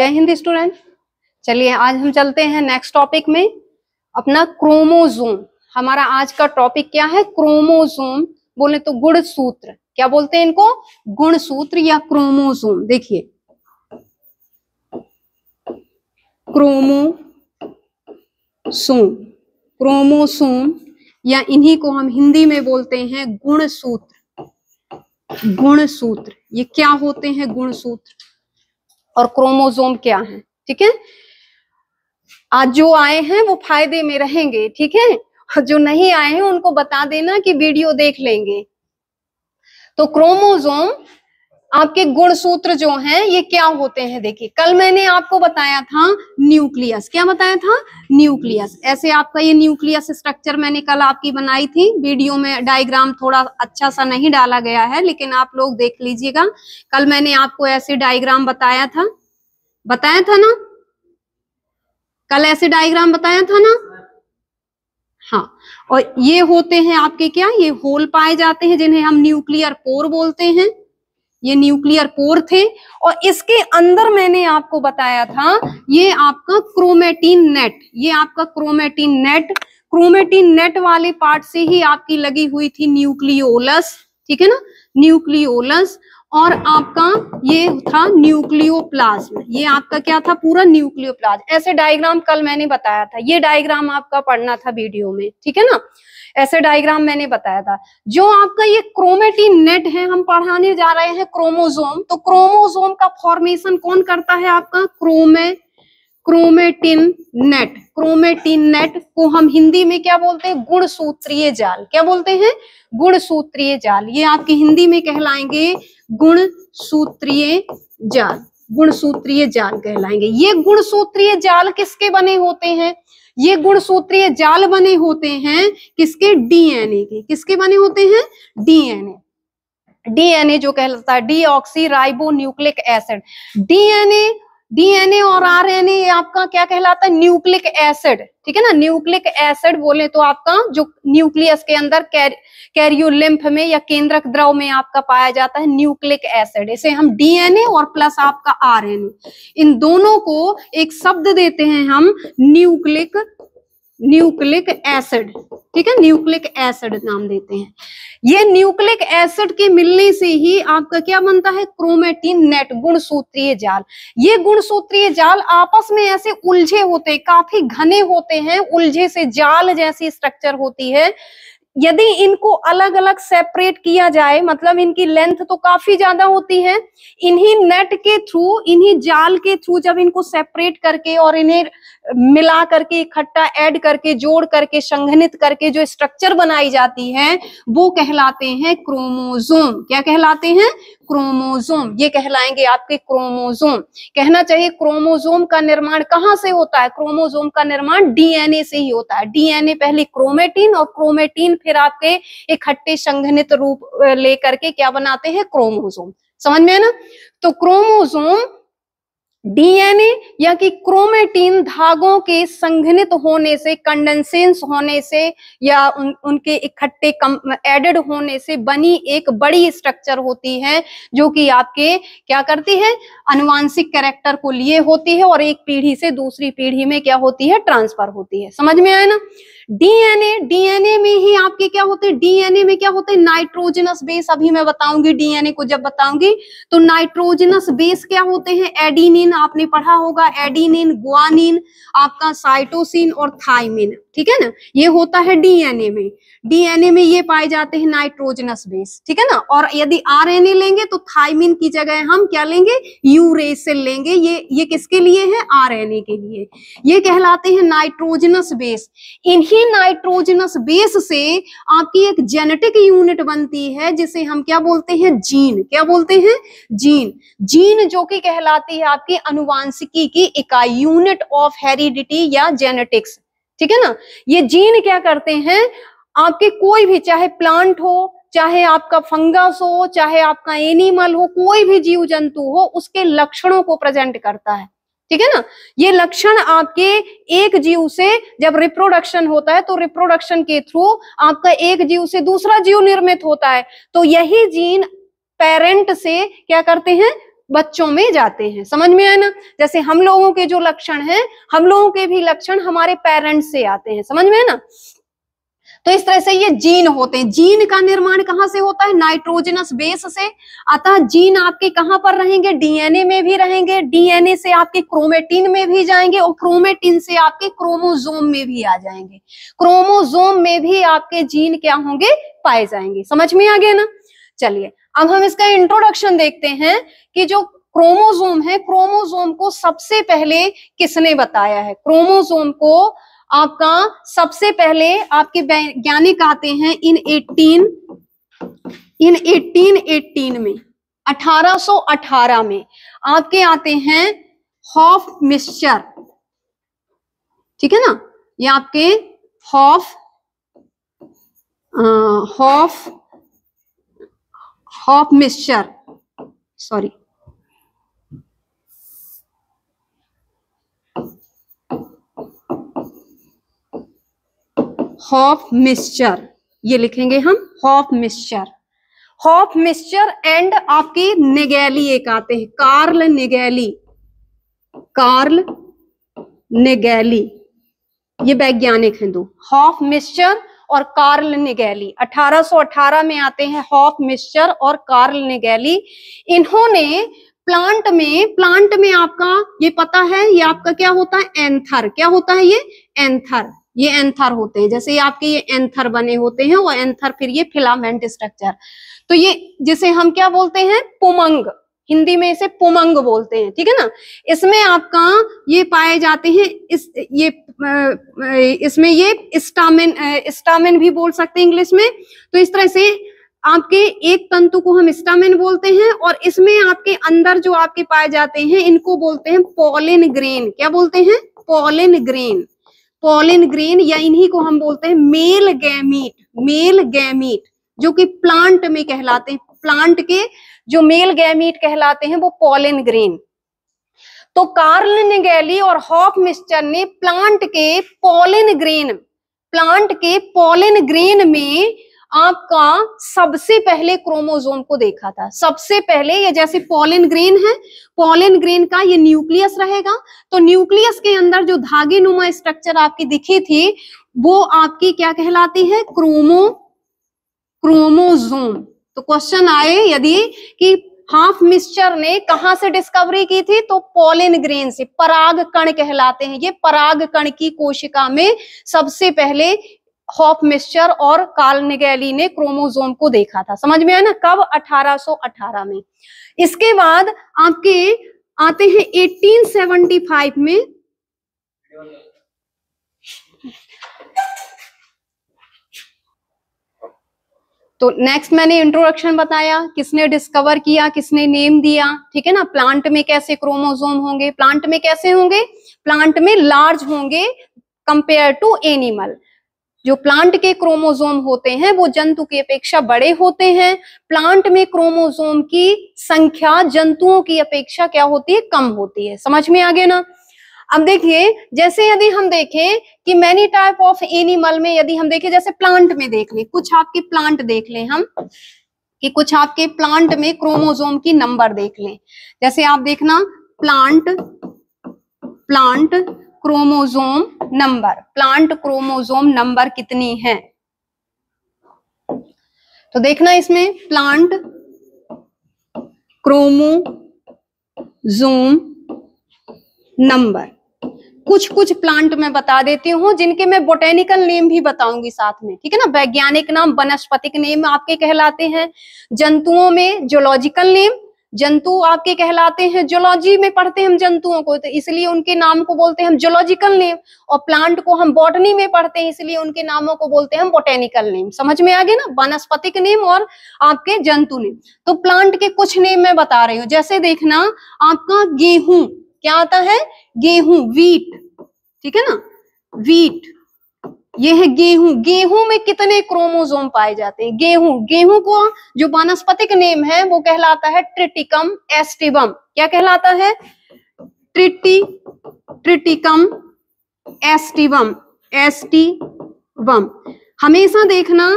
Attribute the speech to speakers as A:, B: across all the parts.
A: जय हिंद स्टूडेंट चलिए आज हम चलते हैं नेक्स्ट टॉपिक में अपना क्रोमोजोम हमारा आज का टॉपिक क्या है क्रोमोजोम बोले तो गुण सूत्र क्या बोलते हैं इनको गुण सूत्र या क्रोमोजोम देखिए क्रोमोसोम क्रोमोसोम या इन्हीं को हम हिंदी में बोलते हैं गुण सूत्र गुण सूत्र ये क्या होते हैं गुण सूत्र और क्रोमोजोम क्या है ठीक है आज जो आए हैं वो फायदे में रहेंगे ठीक है और जो नहीं आए हैं उनको बता देना कि वीडियो देख लेंगे तो क्रोमोजोम आपके गुणसूत्र जो हैं ये क्या होते हैं देखिए कल मैंने आपको बताया था न्यूक्लियस क्या बताया था न्यूक्लियस ऐसे आपका ये न्यूक्लियस स्ट्रक्चर मैंने कल आपकी बनाई थी वीडियो में डायग्राम थोड़ा अच्छा सा नहीं डाला गया है लेकिन आप लोग देख लीजिएगा कल मैंने आपको ऐसे डायग्राम बताया था बताया था ना कल ऐसे डायग्राम बताया था ना हाँ और ये होते हैं आपके क्या ये होल पाए जाते हैं जिन्हें हम न्यूक्लियर कोर बोलते हैं ये न्यूक्लियर पोर थे और इसके अंदर मैंने आपको बताया था ये आपका क्रोमेटिन नेट ये आपका क्रोमेटिन नेट क्रोमेटिन नेट वाले पार्ट से ही आपकी लगी हुई थी न्यूक्लियोलस ठीक है ना न्यूक्लियोलस और आपका ये था न्यूक्लियोप्लाज्म ये आपका क्या था पूरा न्यूक्लियोप्लाज्म ऐसे डायग्राम कल मैंने बताया था ये डायग्राम आपका पढ़ना था वीडियो में ठीक है ना ऐसे डायग्राम मैंने बताया था जो आपका ये क्रोमेटिन नेट है हम पढ़ाने जा रहे हैं क्रोमोजोम तो क्रोमोजोम का फॉर्मेशन कौन करता है आपका chrome chromatin net chromatin net को हम हिंदी में क्या बोलते हैं गुणसूत्रीय जाल क्या बोलते हैं गुणसूत्रीय जाल ये आपके हिंदी में कहलाएंगे गुणसूत्रीय जाल गुणसूत्रीय जाल कहलाएंगे ये गुणसूत्रीय जाल किसके बने होते हैं ये गुणसूत्रीय जाल बने होते हैं किसके डीएनए के किसके बने होते हैं डीएनए डीएनए जो कहलाता है oxy ribo nucleic acid DNA DNA और आरएनए आपका क्या कहलाता है न्यूक्लिक एसिड ठीक है ना न्यूक्लिक एसिड बोले तो आपका जो न्यूक्लियस के अंदर कैरियोलिम्फ में या केंद्रक द्रव में आपका पाया जाता है न्यूक्लिक एसिड इसे हम डीएनए और प्लस आपका आरएनए इन दोनों को एक शब्द देते हैं हम न्यूक्लिक न्यूक्लिक एसिड ठीक है न्यूक्लिक एसिड नाम देते हैं ये न्यूक्लिक एसिड के मिलने से ही आपका क्या बनता है क्रोमेटिन नेट गुणसूत्रीय जाल ये गुणसूत्रीय जाल आपस में ऐसे उलझे होते हैं काफी घने होते हैं उलझे से जाल जैसी स्ट्रक्चर होती है यदि इनको अलग अलग सेपरेट किया जाए मतलब इनकी लेंथ तो काफी ज्यादा होती है इन्हीं नेट के थ्रू इन्हीं जाल के थ्रू जब इनको सेपरेट करके और इन्हें मिला करके इकट्ठा ऐड करके जोड़ करके संघनित करके जो स्ट्रक्चर बनाई जाती है वो कहलाते हैं क्रोमोजोम क्या कहलाते हैं क्रोमोजोम ये कहलाएंगे आपके क्रोमोजोम कहना चाहिए क्रोमोजोम का निर्माण कहाँ से होता है क्रोमोजोम का निर्माण डीएनए से ही होता है डीएनए पहले क्रोमेटिन और क्रोमेटिन फिर आपके इकट्ठे संघनित रूप लेकर के क्या बनाते हैं क्रोमोजोम समझ में है ना तो क्रोमोजोम डीएनए या कि क्रोमेटीन धागों के संघनित होने से कंडेंसेंस होने से या उन, उनके इकट्ठे एडेड होने से बनी एक बड़ी स्ट्रक्चर होती है जो कि आपके क्या करती है अनुवांशिक कैरेक्टर को लिए होती है और एक पीढ़ी से दूसरी पीढ़ी में क्या होती है ट्रांसफर होती है समझ में आया ना डीएनए डीएनए में ही आपके क्या होते हैं डीएनए में क्या होते हैं नाइट्रोजनस बेस अभी मैं बताऊंगी डीएनए को जब बताऊंगी तो नाइट्रोजनस बेस क्या होते हैं एडीनिन आपने पढ़ा होगा एडिनिन गुआनिन आपका साइटोसिन और थाइमिन ठीक है ना ये होता है डीएनए में डीएनए में ये पाए जाते हैं नाइट्रोजनस बेस ठीक है ना और यदि आरएनए लेंगे तो थाइमिन की जगह हम क्या लेंगे यूरेसिल लेंगे ये ये किसके लिए है आरएनए के लिए ये कहलाते हैं नाइट्रोजनस बेस इन्हीं नाइट्रोजनस बेस से आपकी एक जेनेटिक यूनिट बनती है जिसे हम क्या बोलते हैं जीन क्या बोलते हैं जीन जीन जो कि कहलाती है आपकी अनुवांशिकी की इकाई यूनिट ऑफ हेरिडिटी या जेनेटिक्स ठीक है ना ये जीन क्या करते हैं आपके कोई भी चाहे प्लांट हो चाहे आपका फंगस हो चाहे आपका एनिमल हो कोई भी जीव जंतु हो उसके लक्षणों को प्रेजेंट करता है ठीक है ना ये लक्षण आपके एक जीव से जब रिप्रोडक्शन होता है तो रिप्रोडक्शन के थ्रू आपका एक जीव से दूसरा जीव निर्मित होता है तो यही जीन पेरेंट से क्या करते हैं बच्चों में जाते हैं समझ में आए ना जैसे हम लोगों के जो लक्षण हैं हम लोगों के भी लक्षण हमारे पेरेंट्स से आते हैं समझ में है ना तो इस तरह से ये जीन होते हैं जीन का निर्माण कहां से होता है नाइट्रोजनस बेस से अतः जीन आपके कहां पर रहेंगे डीएनए में भी रहेंगे डीएनए से आपके क्रोमेटिन में भी जाएंगे और क्रोमेटिन से आपके क्रोमोजोम में भी आ जाएंगे क्रोमोजोम में भी आपके जीन क्या होंगे पाए जाएंगे समझ में आ गया ना चलिए अब हम इसका इंट्रोडक्शन देखते हैं कि जो क्रोमोजोम है क्रोमोजोम को सबसे पहले किसने बताया है क्रोमोजोम को आपका सबसे पहले आपके वैज्ञानिक आते हैं इन 18 इन 1818 में 1818 में आपके आते हैं हॉफ मिक्सचर ठीक है ना ये आपके Hof Hof hop mixture sorry Hof mixture ये लिखेंगे हम Hof mixture Hof mixture and आपकी निगैली एक आते हैं कार्ल निगैली कार्ल निगैली ये वैज्ञानिक हैं दो हॉफ मिक्सचर और कार्ल निगैली 1818 में आते हैं हॉफ मिस्चर और कार्ल निगैली इन्होंने प्लांट में प्लांट में आपका ये पता है ये आपका क्या होता है एंथर क्या होता है ये एंथर ये एंथर होते हैं जैसे ये आपके ये एंथर बने होते हैं वो एंथर फिर ये फिलामेंट स्ट्रक्चर तो ये जिसे हम क्या बोलते हैं पुमंग हिंदी में इसे पुमंग बोलते हैं ठीक है ना इसमें आपका ये पाए जाते हैं इस ये इसमें ये स्टामिन स्टामिन भी बोल सकते हैं इंग्लिश में तो इस तरह से आपके एक तंतु को हम स्टामिन बोलते हैं और इसमें आपके अंदर जो आपके पाए जाते हैं इनको बोलते हैं पोलिन ग्रेन क्या बोलते हैं पोलिन ग्रेन पोलिन ग्रेन या इन्हीं को हम बोलते हैं मेल गैमीट मेल गैमीट जो कि प्लांट में कहलाते हैं प्लांट के जो मेल गैमीट कहलाते हैं वो पॉलिन ग्रेन तो कार्ल निगेली और हॉफ मिस्टर ने प्लांट के पॉलिन ग्रेन प्लांट के पॉलिन ग्रेन में आपका सबसे पहले क्रोमोजोम को देखा था सबसे पहले ये जैसे पॉलिन ग्रेन है पॉलिन ग्रेन का ये न्यूक्लियस रहेगा तो न्यूक्लियस के अंदर जो धागे नुमा स्ट्रक्चर आपकी दिखी थी वो आपकी क्या कहलाती है क्रोमो क्रोमोजोम तो क्वेश्चन आए यदि कि हाफ मिस्चर ने कहा से डिस्कवरी की थी तो पोलिन ग्रेन से पराग कण कहलाते हैं ये पराग कण की कोशिका में सबसे पहले हॉफ मिस्चर और कार्लनिगैली ने क्रोमोजोम को देखा था समझ में आया ना कब 1818 में इसके बाद आपके आते हैं 1875 में तो नेक्स्ट मैंने इंट्रोडक्शन बताया किसने डिस्कवर किया किसने नेम दिया ठीक है ना प्लांट में कैसे क्रोमोजोम होंगे प्लांट में कैसे होंगे प्लांट में लार्ज होंगे कंपेयर टू एनिमल जो प्लांट के क्रोमोजोम होते हैं वो जंतु की अपेक्षा बड़े होते हैं प्लांट में क्रोमोजोम की संख्या जंतुओं की अपेक्षा क्या होती है कम होती है समझ में आ गया ना अब देखिए जैसे यदि हम देखें कि मैनी टाइप ऑफ एनिमल में यदि हम देखें जैसे प्लांट में देख लें कुछ आपके प्लांट देख लें हम कि कुछ आपके प्लांट में क्रोमोजोम की नंबर देख लें जैसे आप देखना plant plant chromosome number plant chromosome number कितनी है तो देखना इसमें प्लांट क्रोमोजोम नंबर कुछ कुछ प्लांट मैं बता देती हूँ जिनके मैं बोटेनिकल नेम भी बताऊंगी साथ में ठीक है ना वैज्ञानिक नाम वनस्पतिक नेम आपके कहलाते हैं जंतुओं में जोलॉजिकल नेम जंतु आपके कहलाते हैं जोलॉजी में पढ़ते हैं हम जंतुओं को तो इसलिए उनके नाम को बोलते हैं हम जोलॉजिकल नेम और प्लांट को हम बॉटनी में पढ़ते हैं इसलिए उनके नामों को बोलते हैं हम बोटेनिकल नेम समझ में आ गए ना वनस्पतिक नेम और आपके जंतु नेम तो प्लांट के कुछ नेम मैं बता रही हूँ जैसे देखना आपका गेहूं क्या आता है गेहूं वीट ठीक है ना वीट ये है गेहूं गेहूं में कितने क्रोमोजोम पाए जाते हैं गेहूं गेहूं को जो वानस्पतिक नेम है वो कहलाता है ट्रिटिकम एस्टिबम क्या कहलाता है ट्रिटी ट्रिटिकम एस्टिवम एस्टिवम हमेशा देखना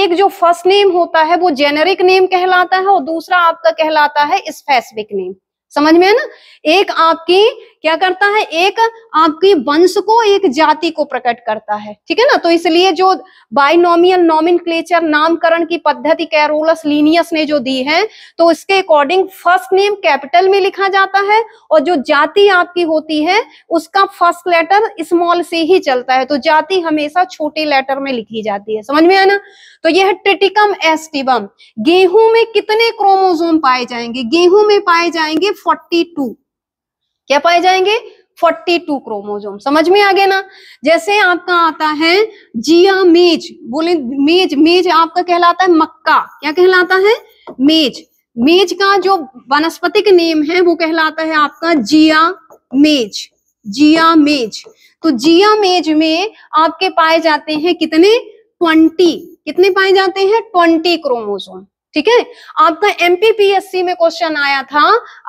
A: एक जो फर्स्ट नेम होता है वो जेनेरिक नेम कहलाता है और दूसरा आपका कहलाता है स्पेसिफिक नेम समझ में है ना एक आपकी क्या करता है एक आपकी वंश को एक जाति को प्रकट करता है ठीक है ना तो इसलिए जो बाइनोमियल नॉमिन क्लेचर नामकरण की पद्धति कैरोलस लीनियस ने जो दी है तो उसके अकॉर्डिंग फर्स्ट नेम कैपिटल में लिखा जाता है और जो जाति आपकी होती है उसका फर्स्ट लेटर स्मॉल से ही चलता है तो जाति हमेशा छोटे लेटर में लिखी जाती है समझ में आना तो यह ट्रिटिकम एस्टिबम गेहूं में कितने क्रोमोजोम पाए जाएंगे गेहूं में पाए जाएंगे फोर्टी टू क्या पाए जाएंगे 42 क्रोमोजोम समझ में आ गया ना जैसे आपका आता है जिया मेज बोले मेज मेज आपका कहलाता है मक्का क्या कहलाता है मेज मेज का जो वनस्पतिक नेम है वो कहलाता है आपका जिया मेज जिया मेज तो जिया मेज में आपके पाए जाते हैं कितने ट्वेंटी कितने पाए जाते हैं ट्वेंटी क्रोमोसोम ठीक है आपका एमपीपीएससी में क्वेश्चन आया था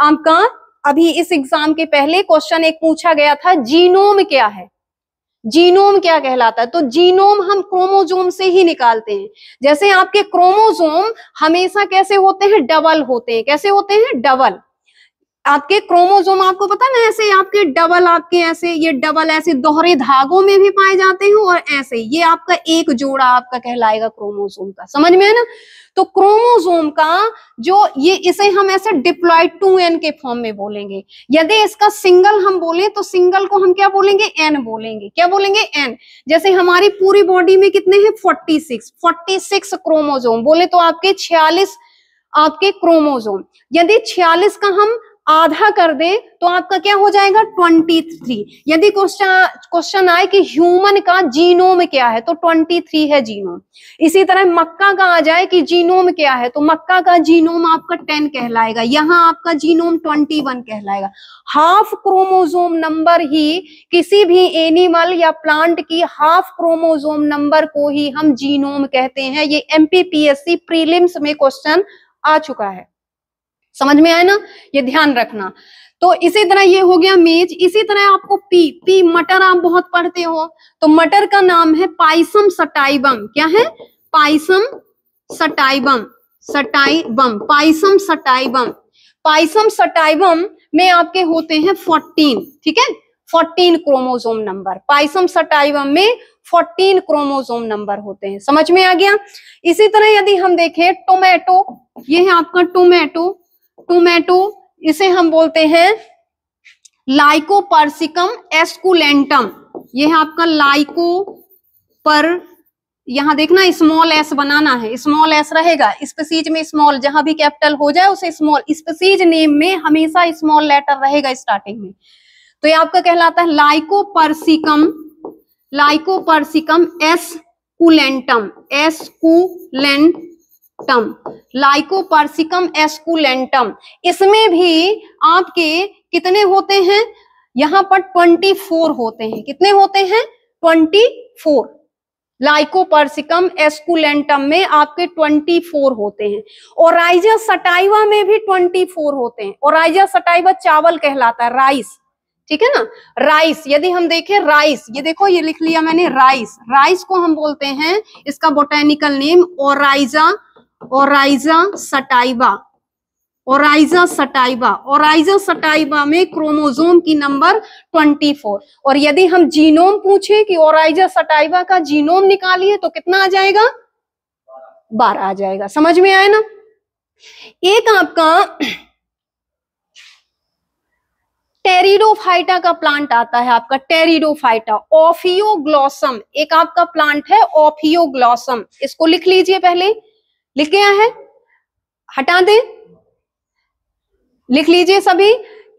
A: आपका अभी इस एग्जाम के पहले क्वेश्चन एक पूछा गया था जीनोम क्या है जीनोम क्या कहलाता है तो जीनोम हम क्रोमोजोम से ही निकालते हैं जैसे आपके क्रोमोजोम हमेशा कैसे होते हैं डबल होते हैं कैसे होते हैं डबल आपके क्रोमोजोम आपको पता ना ऐसे आपके डबल आपके ऐसे ये डबल ऐसे दोहरे धागों में भी पाए जाते हैं और ऐसे ये आपका एक जोड़ा आपका कहलाएगा क्रोमोजोम का समझ में है ना तो क्रोमोजोम का जो ये इसे हम ऐसे डिप्लॉयड टू एन के फॉर्म में बोलेंगे यदि इसका सिंगल हम बोले तो सिंगल को हम क्या बोलेंगे एन बोलेंगे क्या बोलेंगे एन जैसे हमारी पूरी बॉडी में कितने हैं forty six forty six chromosome बोले तो आपके छियालीस आपके क्रोमोजोम यदि छियालीस का हम आधा कर दे तो आपका क्या हो जाएगा ट्वेंटी थ्री यदि क्वेश्चन क्वेश्चन आए कि ह्यूमन का जीनोम क्या है तो ट्वेंटी थ्री है जीनोम इसी तरह मक्का का आ जाए कि जीनोम क्या है तो मक्का का जीनोम आपका टेन कहलाएगा यहाँ आपका जीनोम ट्वेंटी वन कहलाएगा हाफ क्रोमोजोम नंबर ही किसी भी एनिमल या प्लांट की हाफ क्रोमोजोम नंबर को ही हम जीनोम कहते हैं ये एमपीपीएससी प्रीलिम्स में क्वेश्चन आ चुका है समझ में आया ना ये ध्यान रखना तो इसी तरह ये हो गया मेज इसी तरह आपको पी पी मटर आप बहुत पढ़ते हो तो मटर का नाम है पाइसम सटाइबम क्या है Pisum sativum sativum Pisum sativum Pisum sativum में आपके होते हैं फोर्टीन ठीक है fourteen chromosome number Pisum sativum में फोर्टीन क्रोमोजोम नंबर होते हैं समझ में आ गया इसी तरह यदि हम देखें टोमेटो ये है आपका टोमेटो टोमेटो इसे हम बोलते हैं लाइकोपर्सिकम एस्कुलेंटम यह आपका लाइको पर यहां देखना स्मॉल एस बनाना है स्मॉल एस रहेगा स्पेसीज में स्मॉल जहां भी कैपिटल हो जाए उसे स्मॉल स्पेसीज नेम में हमेशा स्मॉल लेटर रहेगा स्टार्टिंग में तो ये आपका कहलाता है लाइकोपर्सिकम लाइकोपर्सिकम एस एस्कुलेंट टम लाइकोपार्सिकम एस्कुलेंटम इसमें भी आपके कितने होते हैं यहाँ पर ट्वेंटी फोर होते हैं कितने होते हैं ट्वेंटी फोर लाइकोपार्सिकम एस्कुलेंटम में आपके 24 होते हैं राइजा सटाइवा में भी 24 होते हैं राइजा सटाइवा चावल कहलाता है राइस ठीक है ना राइस यदि हम देखें राइस ये देखो ये लिख लिया मैंने राइस राइस को हम बोलते हैं इसका botanical name Oryza Oryza sativa Oryza sativa Oryza sativa में क्रोमोजोम की नंबर 24 और यदि हम जीनोम पूछे कि ओराइजा सटाइबा का जीनोम निकालिए तो कितना आ जाएगा बारह आ जाएगा समझ में आए ना एक आपका टेरिडोफाइटा का प्लांट आता है आपका टेरिडोफाइटा ऑफियोग्लॉसम एक आपका प्लांट है ऑफियोग्लॉसम इसको लिख लीजिए पहले लिख गया है हटा दें लिख लीजिए सभी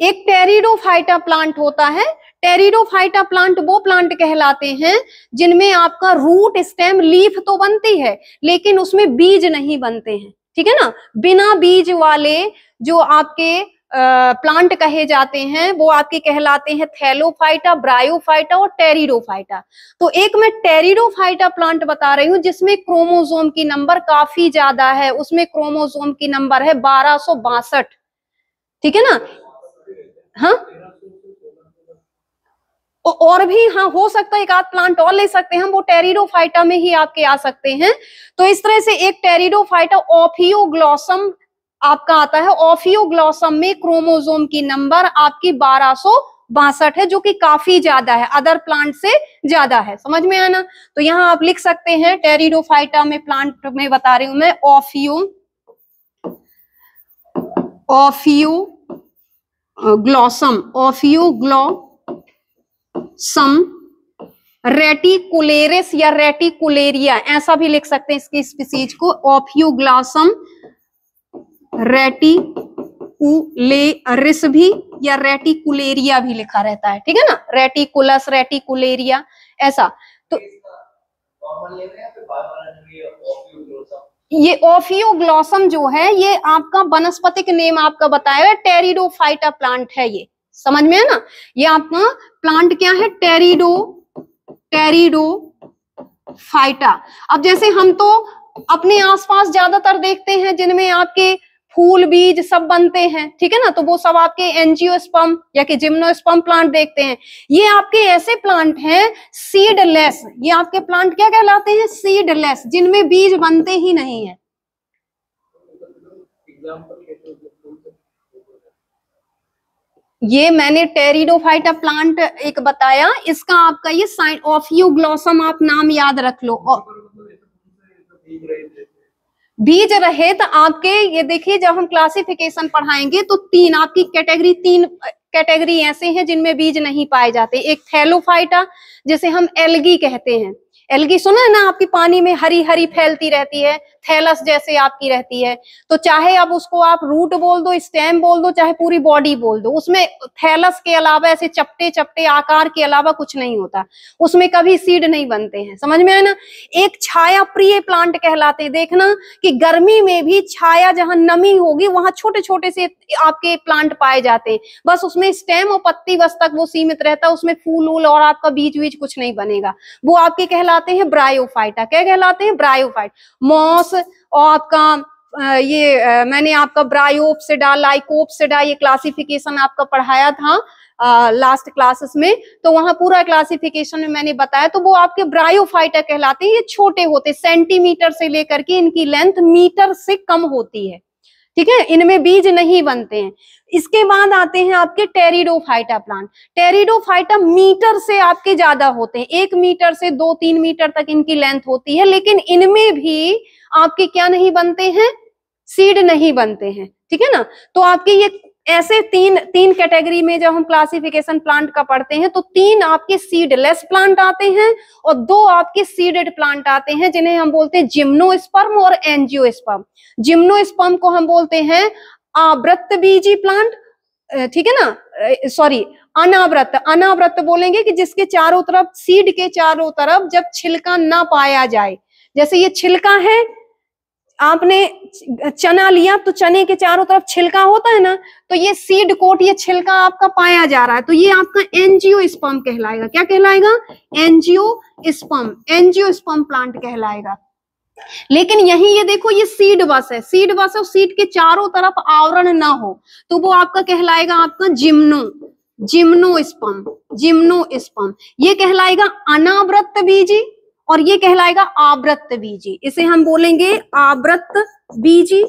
A: एक टेरिडोफाइटा प्लांट होता है टेरिडोफाइटा प्लांट वो प्लांट कहलाते हैं जिनमें आपका रूट स्टेम लीफ तो बनती है लेकिन उसमें बीज नहीं बनते हैं ठीक है ना बिना बीज वाले जो आपके प्लांट कहे जाते हैं वो आपके कहलाते हैं थैलोफाइटा ब्रायोफाइटा और टेरिडोफाइटा तो एक मैं टेरिडोफाइटा प्लांट बता रही हूँ जिसमें क्रोमोजोम की नंबर काफी ज्यादा है उसमें क्रोमोजोम की नंबर है बारह ठीक है ना हाँ और भी हाँ हो सकता है एक आध प्लांट और ले सकते हैं हम वो टेरिडोफाइटा में ही आपके आ सकते हैं तो इस तरह से एक टेरिडोफाइटा ऑफियोग्लॉसम आपका आता है ऑफियोग्लॉसम में क्रोमोजोम की नंबर आपकी बारह बासठ है जो कि काफी ज्यादा है अदर प्लांट से ज्यादा है समझ में आना तो यहां आप लिख सकते हैं टेरिडोफाइटा में प्लांट में बता रही हूं मैं Ophio Ophioglossum Ophioglossum reticularis या रेटिकुलेरिया ऐसा भी लिख सकते हैं इसकी स्पीसीज को ऑफियोग्लॉसम रेटिकुलेरिस भी या रेटिकुलेरिया भी लिखा रहता है ठीक है ना रेटिकुलस रेटिकुलेरिया ऐसा तो ये ओफियोग्लॉसम जो है ये आपका वनस्पतिक नेम आपका बताया टेरिडो टेरिडोफाइटा प्लांट है ये समझ में है ना ये आपका प्लांट क्या है टेरिडो टेरिडो फाइटा अब जैसे हम तो अपने आसपास ज्यादातर देखते हैं जिनमें आपके फूल बीज सब बनते हैं ठीक है ना तो वो सब आपके एनजीओ स्पम या कि जिम्नो स्पम प्लांट देखते हैं ये आपके ऐसे प्लांट हैं सीडलेस ये आपके प्लांट क्या कहलाते हैं सीडलेस जिनमें बीज बनते ही नहीं है ये मैंने टेरिडोफाइटा प्लांट एक बताया इसका आपका ये साइन ऑफ यू ग्लॉसम आप नाम याद रख लो और... बीज रहित आपके ये देखिए जब हम क्लासिफिकेशन पढ़ाएंगे तो तीन आपकी कैटेगरी तीन कैटेगरी ऐसे हैं जिनमें बीज नहीं पाए जाते एक थैलोफाइटा जिसे हम एलगी कहते हैं एलगी सुना है ना आपकी पानी में हरी हरी फैलती रहती है थैलस जैसे आपकी रहती है तो चाहे अब उसको आप रूट बोल दो स्टेम बोल दो चाहे पूरी बॉडी बोल दो उसमें थैलस के अलावा ऐसे चपटे चपटे आकार के अलावा कुछ नहीं होता उसमें कभी सीड नहीं बनते हैं समझ में आए ना एक छाया प्रिय प्लांट कहलाते देखना कि गर्मी में भी छाया जहां नमी होगी वहां छोटे छोटे से आपके प्लांट पाए जाते हैं बस उसमें स्टेम और पत्ती बस तक वो सीमित रहता है उसमें फूल वूल और आपका बीज बीच कुछ नहीं बनेगा वो आपके कहला कहलाते हैं ब्रायोफाइटा क्या कहलाते हैं ब्रायोफाइट मॉस और आपका ये मैंने आपका ब्रायोप से डा लाइकोप से डा ये क्लासिफिकेशन आपका पढ़ाया था लास्ट क्लासेस में तो वहां पूरा क्लासिफिकेशन में मैंने बताया तो वो आपके ब्रायोफाइटा कहलाते हैं ये छोटे होते सेंटीमीटर से लेकर के इनकी लेंथ मीटर से कम होती है ठीक है इनमें बीज नहीं बनते हैं इसके बाद आते हैं आपके टेरिडोफाइटा प्लांट टेरिडोफाइटा मीटर से आपके ज्यादा होते हैं एक मीटर से दो तीन मीटर तक इनकी लेंथ होती है लेकिन इनमें भी आपके क्या नहीं बनते हैं सीड नहीं बनते हैं ठीक है ना तो आपके ये ऐसे तीन तीन कैटेगरी में जब हम क्लासिफिकेशन प्लांट का पढ़ते हैं तो तीन आपके सीडलेस प्लांट आते हैं और दो आपके सीडेड प्लांट आते हैं जिन्हें हम बोलते हैं जिम्नोस्पर्म और एनजियोस्पर्म स्पर्म को हम बोलते हैं आवृत बीजी प्लांट ठीक है ना सॉरी अनावृत अनावृत बोलेंगे कि जिसके चारों तरफ सीड के चारों तरफ जब छिलका ना पाया जाए जैसे ये छिलका है आपने चना लिया तो चने के चारों तरफ छिलका होता है ना तो ये सीड कोट ये छिलका आपका पाया जा रहा है तो ये आपका एनजीओ स्पम कहलाएगा क्या कहलाएगा angiosperm angiosperm plant कहलाएगा लेकिन यही ये देखो ये सीड बस है सीड बस है सीड के चारों तरफ आवरण ना हो तो वो आपका कहलाएगा आपका gymno gymnosperm gymnosperm ये कहलाएगा अनावृत बीजी और ये कहलाएगा आवृत बीजी इसे हम बोलेंगे आवृत बीजी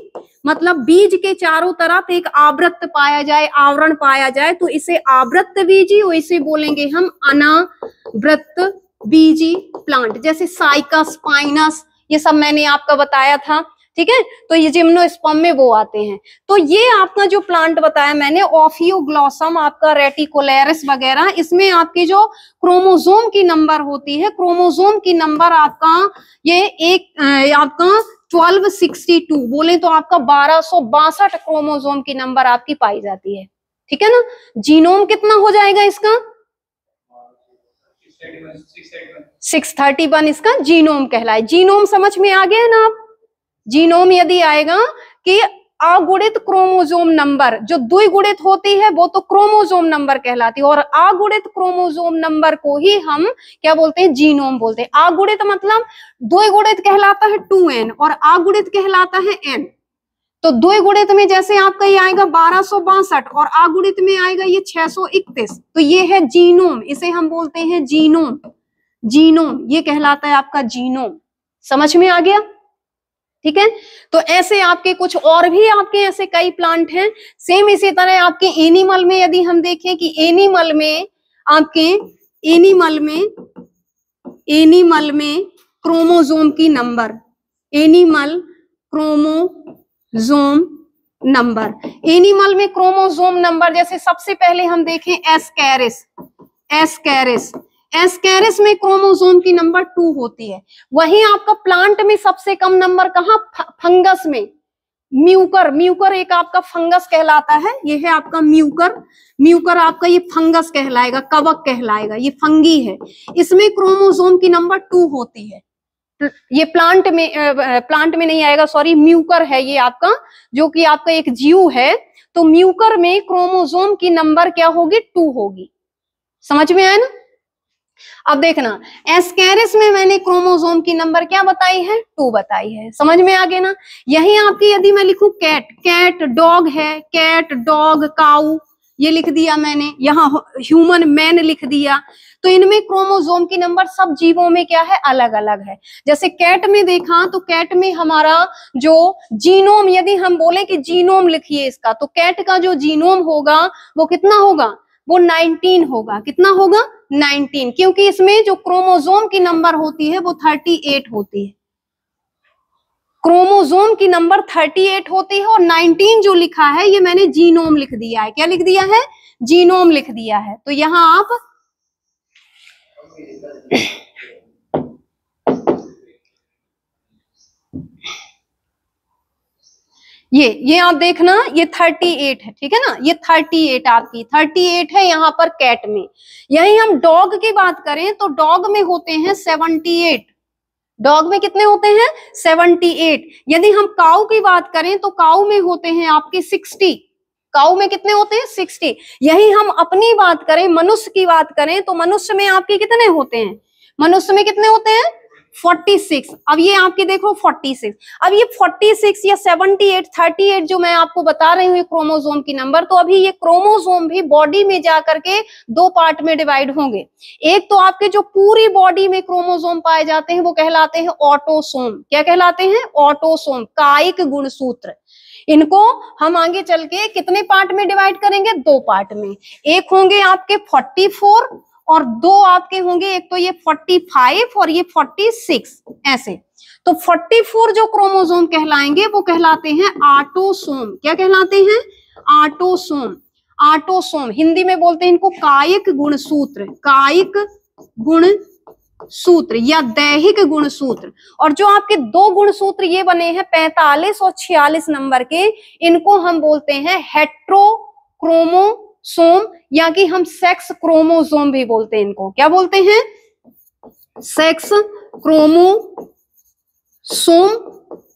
A: मतलब बीज के चारों तरफ एक आवृत पाया जाए आवरण पाया जाए तो इसे आवृत बीजी और इसे बोलेंगे हम अनावृत बीजी प्लांट जैसे साइकस पाइनस ये सब मैंने आपका बताया था ठीक है तो ये जिम्नोस्पर्म में वो आते हैं तो ये आपका जो प्लांट बताया मैंने ऑफियोग्लॉसम आपका रेटिकोलेरिस वगैरह इसमें आपकी जो क्रोमोजोम की नंबर होती है क्रोमोजोम की नंबर आपका ये एक आपका 1262 बोले तो आपका बारह क्रोमोजोम की नंबर आपकी पाई जाती है ठीक है ना जीनोम कितना हो जाएगा इसका सिक्स थर्टी वन इसका जीनोम कहलाए जीनोम समझ में आ गया है ना आप जीनोम यदि आएगा कि अगुणित क्रोमोजोम नंबर जो द्विगुणित होती है वो तो क्रोमोजोम नंबर कहलाती है और अगुणित क्रोमोजोम नंबर को ही हम क्या बोलते हैं जीनोम बोलते हैं अगुणित मतलब द्विगुणित कहलाता है टू एन और अगुणित कहलाता है एन तो द्विगुणित में जैसे आपका ये आएगा बारह सौ बासठ और अगुणित में आएगा ये छह सौ इकतीस तो ये है जीनोम इसे हम बोलते हैं जीनोम जीनोम ये कहलाता है आपका जीनोम समझ में आ गया ठीक है तो ऐसे आपके कुछ और भी आपके ऐसे कई प्लांट हैं सेम इसी तरह आपके एनिमल में यदि हम देखें कि एनिमल में आपके एनिमल में एनिमल में क्रोमोजोम की number animal chromosome number animal में क्रोमोजोम नंबर जैसे सबसे पहले हम देखें Ascaris Ascaris Ascaris में क्रोमोसोम की नंबर टू होती है वहीं आपका प्लांट में सबसे कम नंबर कहा फंगस में म्यूकर म्यूकर एक आपका फंगस कहलाता है ये है आपका म्यूकर म्यूकर आपका ये फंगस कहलाएगा कवक कहलाएगा ये फंगी है इसमें क्रोमोसोम की नंबर टू होती है तो ये प्लांट में प्लांट में नहीं आएगा सॉरी म्यूकर है ये आपका जो कि आपका एक जीव है तो म्यूकर में क्रोमोसोम की नंबर क्या होगी टू होगी समझ में आया ना अब देखना एस्केरिस में मैंने क्रोमोसोम की नंबर क्या बताई है टू बताई है समझ में आ ना यही आपकी यदि मैं लिखूं कैट कैट डॉग है कैट डॉग काउ ये लिख दिया मैंने यहाँ ह्यूमन मैन लिख दिया तो इनमें क्रोमोसोम की नंबर सब जीवों में क्या है अलग अलग है जैसे कैट में देखा तो कैट में हमारा जो जीनोम यदि हम बोले कि जीनोम लिखिए इसका तो कैट का जो जीनोम होगा वो कितना होगा वो 19 होगा कितना होगा 19 क्योंकि इसमें जो क्रोमोजोम की नंबर होती है वो 38 होती है क्रोमोजोम की नंबर 38 होती है और 19 जो लिखा है ये मैंने जीनोम लिख दिया है क्या लिख दिया है जीनोम लिख दिया है तो यहां आप ये ये आप देखना ये 38 है ठीक है ना ये 38 आपकी एट है यहाँ पर कैट में यही हम डॉग की बात करें तो डॉग में होते हैं 78 डॉग में कितने होते हैं 78 यदि हम काउ की बात करें तो काउ में होते हैं आपके 60 काउ में कितने होते हैं 60 यही हम अपनी बात करें मनुष्य की बात करें तो मनुष्य में आपके कितने होते हैं मनुष्य में कितने होते हैं 46 अब ये आपके देखो 46 अब ये 46 या 78 38 जो मैं आपको बता रही हूँ क्रोमोजोम की नंबर तो अभी ये क्रोमोजोम भी बॉडी में जा करके दो पार्ट में डिवाइड होंगे एक तो आपके जो पूरी बॉडी में क्रोमोजोम पाए जाते हैं वो कहलाते हैं ऑटोसोम क्या कहलाते हैं ऑटोसोम कायिक गुणसूत्र इनको हम आगे चल के कितने पार्ट में डिवाइड करेंगे दो पार्ट में एक होंगे आपके 44 और दो आपके होंगे एक तो ये 45 और ये 46 ऐसे तो 44 जो क्रोमोसोम कहलाएंगे वो कहलाते हैं आटोसोम क्या कहलाते हैं आटोसोम आटोसोम हिंदी में बोलते हैं इनको कायिक गुणसूत्र कायिक गुण सूत्र या दैहिक गुणसूत्र और जो आपके दो गुणसूत्र ये बने हैं 45 और 46 नंबर के इनको हम बोलते हैं हेट्रोक्रोमो सोम या कि हम सेक्स क्रोमोसोम भी बोलते हैं इनको क्या बोलते हैं सेक्स क्रोमोसोम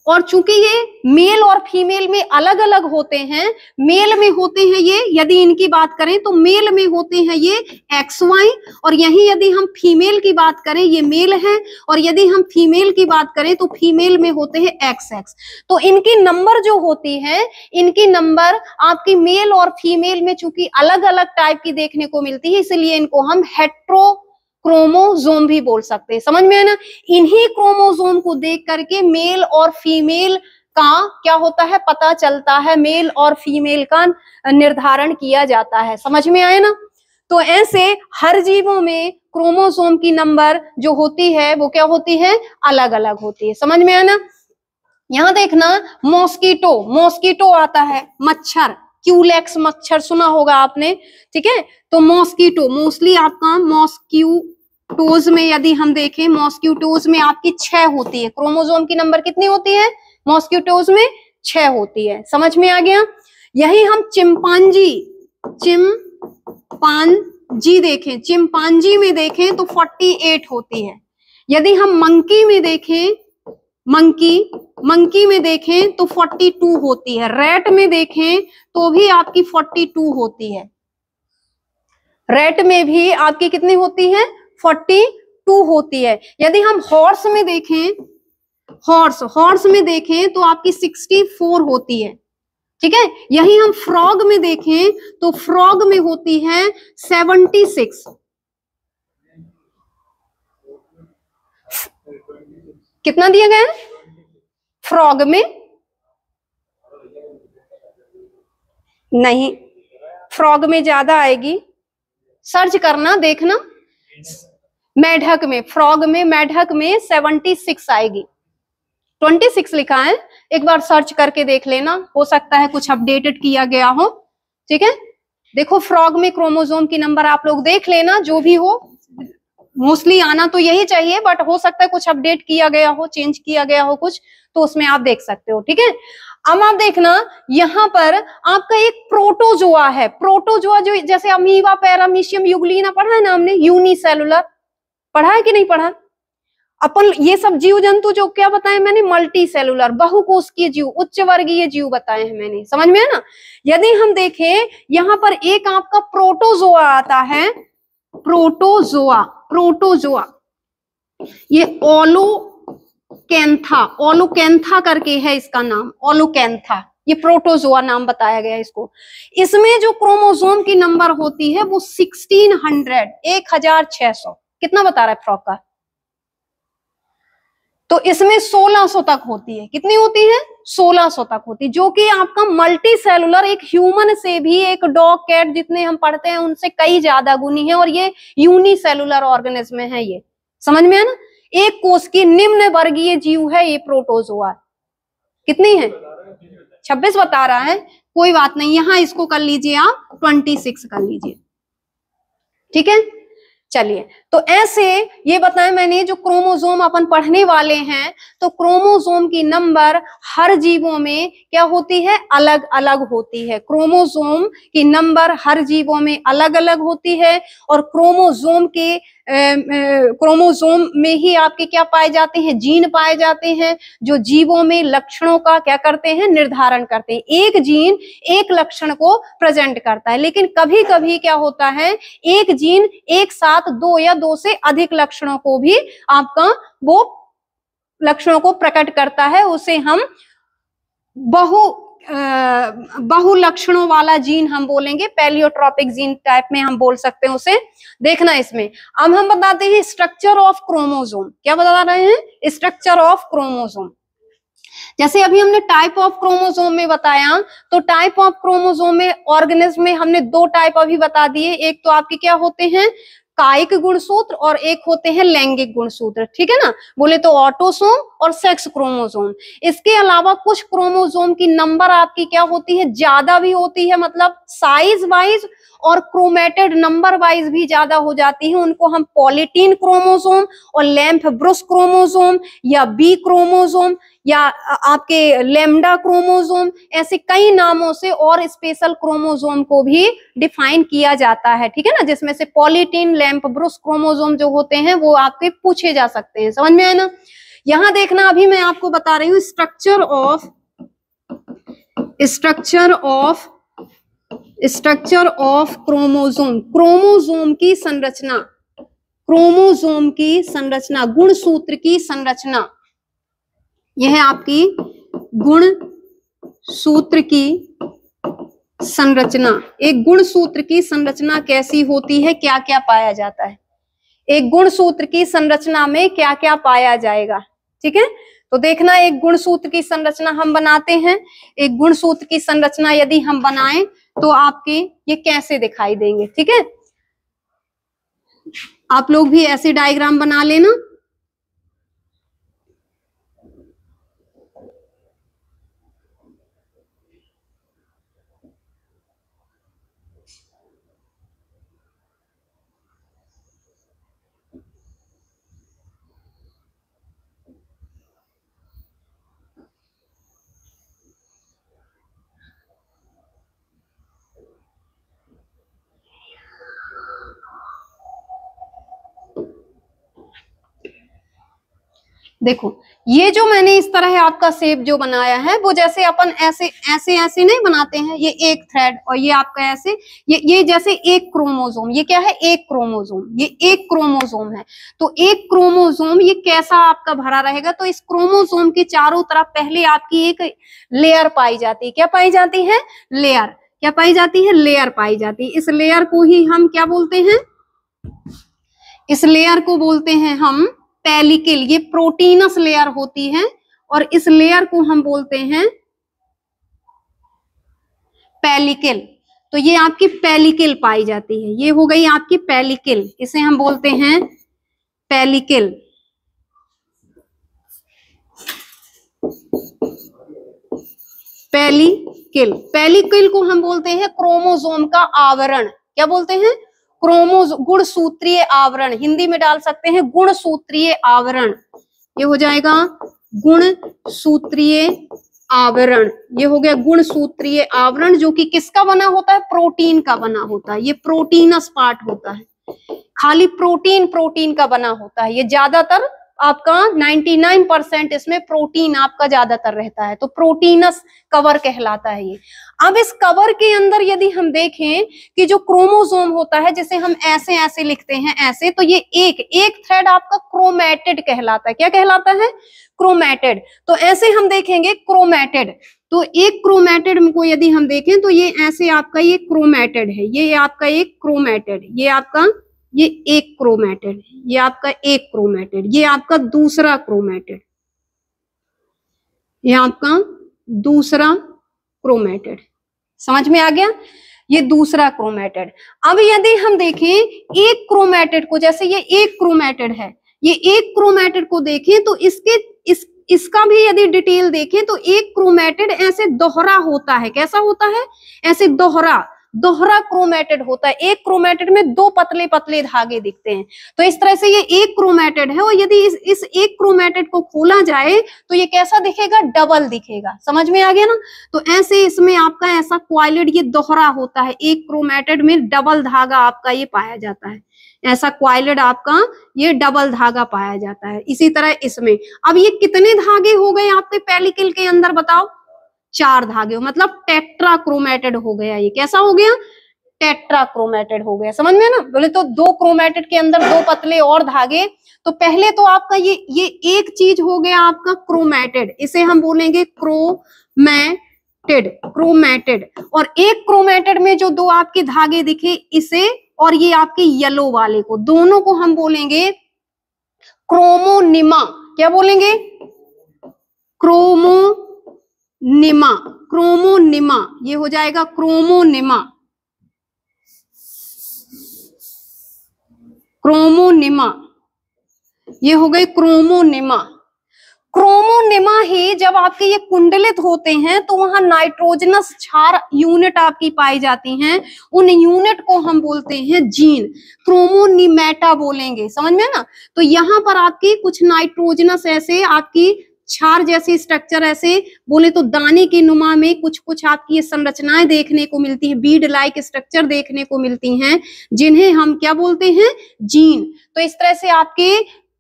A: और चूंकि ये मेल और फीमेल में अलग अलग होते हैं मेल में होते हैं ये यदि इनकी बात करें तो मेल में होते हैं ये एक्स वाई और यही यदि हम फीमेल की बात करें ये मेल है और यदि हम फीमेल की बात करें तो फीमेल में होते हैं एक्स एक्स तो इनकी नंबर जो होती है इनकी नंबर आपकी मेल और फीमेल में चूंकि अलग अलग टाइप की देखने को मिलती है इसलिए इनको हम हेट्रो क्रोमोजोम भी बोल सकते हैं समझ में है ना इन्हीं क्रोमोजोम को देख करके मेल और फीमेल का क्या होता है पता चलता है मेल और फीमेल का निर्धारण किया जाता है समझ में आए ना तो ऐसे हर जीवों में क्रोमोसोम की नंबर जो होती है वो क्या होती है अलग अलग होती है समझ में आना यहां देखना मॉस्किटो मॉस्किटो आता है मच्छर क्यूलेक्स मच्छर सुना होगा आपने ठीक है तो मॉस्किटो मोस्टली आपका मॉस्क्यू टोज में यदि हम देखें मॉस्क्यूटोज में आपकी छह होती है क्रोमोजोम की नंबर कितनी होती है मॉस्क्यूटोज में छह होती है समझ में आ गया यही हम चिंपांजी चिमपांजी देखें चिंपांजी में देखें तो 48 होती है यदि हम मंकी में देखें मंकी मंकी में देखें तो 42 होती है रेट में देखें तो भी आपकी 42 होती है रेट में भी आपकी कितनी होती है 42 होती है यदि हम हॉर्स में देखें हॉर्स हॉर्स में देखें तो आपकी 64 होती है ठीक है यही हम फ्रॉग में देखें तो फ्रॉग में होती है 76 कितना दिया गया है फ्रॉग में नहीं फ्रॉग में ज्यादा आएगी सर्च करना देखना मैढक में फ्रॉग में मैढक में सेवेंटी सिक्स आएगी ट्वेंटी सिक्स लिखा है एक बार सर्च करके देख लेना हो सकता है कुछ अपडेटेड किया गया हो ठीक है देखो फ्रॉग में क्रोमोजोम की नंबर आप लोग देख लेना जो भी हो मोस्टली आना तो यही चाहिए बट हो सकता है कुछ अपडेट किया गया हो चेंज किया गया हो कुछ तो उसमें आप देख सकते हो ठीक है अब आप देखना यहाँ पर आपका एक प्रोटोजोआ है प्रोटोजोआ जो जैसे अमीवा पैरामीशियम युगलीना पढ़ा है ना हमने यूनिसेलुलर पढ़ा है कि नहीं पढ़ा अपन ये सब जीव जंतु जो क्या बताए मैंने मल्टी सेलुलर की जीव उच्च वर्गीय जीव बताए हैं मैंने समझ में है ना यदि हम देखें यहाँ पर एक आपका प्रोटोजोआ आता है प्रोटोजोआ प्रोटोजोआ ये ओलो कैंथा ओलोकैंथा करके है इसका नाम ओलोकैंथा ये प्रोटोजोआ नाम बताया गया इसको इसमें जो क्रोमोसोम की नंबर होती है वो सिक्सटीन हंड्रेड एक हजार छह सौ कितना बता रहा है फ्रॉक का तो इसमें सोलह सौ तक होती है कितनी होती है 1600 तक होती जो कि आपका मल्टी सेलुलर एक ह्यूमन से भी एक डॉग कैट जितने हम पढ़ते हैं उनसे कई ज्यादा गुनी है और ये यूनि सेलुलर ऑर्गेनिज्म है ये समझ में है ना एक कोष की निम्न वर्गीय जीव है ये प्रोटोजोआ कितनी है छब्बीस बता रहा है कोई बात नहीं यहां इसको कर लीजिए आप ट्वेंटी सिक्स कर लीजिए ठीक है चलिए तो ऐसे ये बताया मैंने जो क्रोमोजोम अपन पढ़ने वाले हैं तो क्रोमोजोम की नंबर हर जीवों में क्या होती है अलग अलग होती है क्रोमोजोम की नंबर हर जीवों में अलग अलग होती है और क्रोमोजोम के क्रोमोसोम में ही आपके क्या पाए जाते हैं जीन पाए जाते हैं जो जीवों में लक्षणों का क्या करते हैं निर्धारण करते हैं एक जीन एक लक्षण को प्रेजेंट करता है लेकिन कभी कभी क्या होता है एक जीन एक साथ दो या दो से अधिक लक्षणों को भी आपका वो लक्षणों को प्रकट करता है उसे हम बहु बहुलक्षणों वाला जीन हम बोलेंगे पेलियोट्रॉपिक जीन टाइप में हम बोल सकते हैं उसे देखना इसमें अब हम बताते हैं स्ट्रक्चर ऑफ क्रोमोजोम क्या बता रहे हैं स्ट्रक्चर ऑफ क्रोमोजोम जैसे अभी हमने टाइप ऑफ क्रोमोजोम में बताया तो टाइप ऑफ क्रोमोजोम में ऑर्गेनिज्म में हमने दो टाइप अभी बता दिए एक तो आपके क्या होते हैं कायिक गुणसूत्र और एक होते हैं लैंगिक गुणसूत्र ठीक है ना बोले तो ऑटोसोम और सेक्स क्रोमोसोम इसके अलावा कुछ क्रोमोसोम की नंबर आपकी क्या होती है ज्यादा भी होती है मतलब साइज वाइज और क्रोमेटेड नंबर वाइज भी ज्यादा हो जाती है उनको हम पॉलिटीन क्रोमोसोम और लैम्फ ब्रुस क्रोमोसोम या बी क्रोमोसोम या आपके लेमडा क्रोमोसोम ऐसे कई नामों से और स्पेशल क्रोमोसोम को भी डिफाइन किया जाता है ठीक है ना जिसमें से पॉलिटीन लैम्प ब्रुस क्रोमोसोम जो होते हैं वो आपके पूछे जा सकते हैं समझ में आए ना यहां देखना अभी मैं आपको बता रही हूँ structure of structure of structure of chromosome chromosome की संरचना क्रोमोजोम की संरचना गुण सूत्र की संरचना यह है आपकी गुण सूत्र की संरचना एक गुण सूत्र की संरचना कैसी होती है क्या क्या पाया जाता है एक गुण सूत्र की संरचना में क्या क्या पाया जाएगा ठीक है तो देखना एक गुण सूत्र की संरचना हम बनाते हैं एक गुण सूत्र की संरचना यदि हम बनाएं तो आपके ये कैसे दिखाई देंगे ठीक है आप लोग भी ऐसे डायग्राम बना लेना देखो ये जो मैंने इस तरह आपका सेप जो बनाया है वो जैसे अपन ऐसे ऐसे ऐसे नहीं बनाते हैं ये एक थ्रेड और ये आपका ऐसे ये ये जैसे एक क्रोमोजोम ये क्या है एक क्रोमोजोम ये एक क्रोमोजोम है तो एक क्रोमोजोम ये कैसा आपका भरा रहेगा तो इस क्रोमोजोम के चारों तरफ पहले आपकी एक लेयर पाई जाती है क्या पाई जाती है लेयर क्या पाई जाती है लेयर पाई जाती है इस लेयर को ही हम क्या बोलते हैं इस लेयर को बोलते हैं हम पेलिकल ये प्रोटीनस लेयर होती है और इस लेयर को हम बोलते हैं पेलिकल तो ये आपकी पेलिकल पाई जाती है ये हो गई आपकी पेलिकल इसे हम बोलते हैं पेलिकल पेलिकिल पेलिकिल को हम बोलते हैं क्रोमोजोम का आवरण क्या बोलते हैं क्रोमोज गुणसूत्रीय आवरण हिंदी में डाल सकते हैं गुणसूत्रीय आवरण ये हो जाएगा गुण सूत्रीय आवरण ये हो गया गुण सूत्रीय आवरण जो कि किसका बना होता है प्रोटीन का बना होता है ये प्रोटीनस पार्ट होता है खाली प्रोटीन प्रोटीन का बना होता है ये ज्यादातर आपका 99 परसेंट इसमें प्रोटीन आपका ज्यादातर रहता है तो प्रोटीनस कवर कहलाता है ये अब इस कवर के अंदर यदि हम देखें कि जो क्रोमोसोम होता है जिसे हम ऐसे ऐसे लिखते हैं ऐसे तो ये एक एक थ्रेड आपका क्रोमैटेड कहलाता है क्या कहलाता है क्रोमैटेड तो ऐसे हम देखेंगे क्रोमैटेड तो एक क्रोमैटेड को यदि हम देखें तो ये ऐसे आपका ये क्रोमैटेड है ये आपका एक क्रोमैटेड ये आपका ये एक क्रोमेटेड ये आपका एक क्रोमेटेड ये आपका दूसरा क्रोमेटेड ये आपका दूसरा क्रोमेटेड समझ में आ गया ये दूसरा क्रोमेटेड अब यदि हम देखें एक क्रोमेटेड को जैसे ये एक क्रोमेटेड है ये एक क्रोमेटेड को देखें तो इसके इस इसका भी यदि डिटेल देखें तो एक क्रोमेटेड ऐसे दोहरा होता है कैसा होता है ऐसे दोहरा दोहरा क्रोमेटेड होता है एक क्रोमेटेड में दो पतले पतले धागे दिखते हैं तो इस तरह से ये एक क्रोमेटेड है और यदि इस, इस एक क्रोमेटेड को खोला जाए तो ये कैसा दिखेगा डबल दिखेगा समझ में आ गया ना तो ऐसे इसमें आपका ऐसा क्वाइलेड ये दोहरा होता है एक क्रोमेटेड में डबल धागा आपका ये पाया जाता है ऐसा क्वाइलेड आपका ये डबल धागा पाया जाता है इसी तरह इसमें अब ये कितने धागे हो गए आपके पेलिकल के अंदर बताओ चार धागे हो मतलब टेट्राक्रोमेटेड हो गया ये कैसा हो गया टेट्राक्रोमेटेड हो गया समझ में ना बोले तो दो क्रोमेटेड के अंदर दो पतले और धागे तो पहले तो आपका ये ये एक चीज हो गया आपका क्रोमेटेड इसे हम बोलेंगे क्रोमैटेड क्रोमेटेड और एक क्रोमेटेड में जो दो आपके धागे दिखे इसे और ये आपके येलो वाले को दोनों को हम बोलेंगे क्रोमोनिमा क्या बोलेंगे क्रोमो निमा क्रोमोनिमा ये हो जाएगा क्रोमोनिमा क्रोमोनिमा ये हो गई क्रोमोनिमा क्रोमोनिमा ही जब आपके ये कुंडलित होते हैं तो वहां नाइट्रोजनस क्षार यूनिट आपकी पाई जाती हैं उन यूनिट को हम बोलते हैं जीन क्रोमोनिमेटा बोलेंगे समझ में ना तो यहां पर आपकी कुछ नाइट्रोजनस ऐसे आपकी छार जैसे स्ट्रक्चर ऐसे बोले तो दाने के नुमा में कुछ कुछ आपकी ये संरचनाएं देखने को मिलती है बीड लाइक स्ट्रक्चर देखने को मिलती हैं जिन्हें हम क्या बोलते हैं जीन तो इस तरह से आपके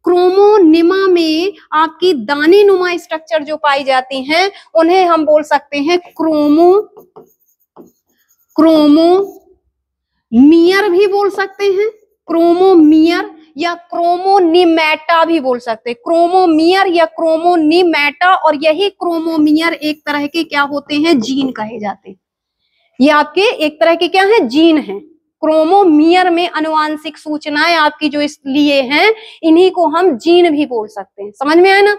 A: क्रोमोनिमा में आपकी दाने नुमा स्ट्रक्चर जो पाई जाती हैं उन्हें हम बोल सकते हैं क्रोमो क्रोमो मियर भी बोल सकते हैं क्रोमोमियर या क्रोमोनिमेटा भी बोल सकते हैं क्रोमोमियर या क्रोमोनिमेटा और यही क्रोमोमियर एक तरह के क्या होते हैं जीन कहे जाते हैं ये आपके एक तरह के क्या है जीन है क्रोमोमियर में अनुवांशिक सूचनाएं आपकी जो इसलिए हैं इन्हीं को हम जीन भी बोल सकते हैं समझ में आया ना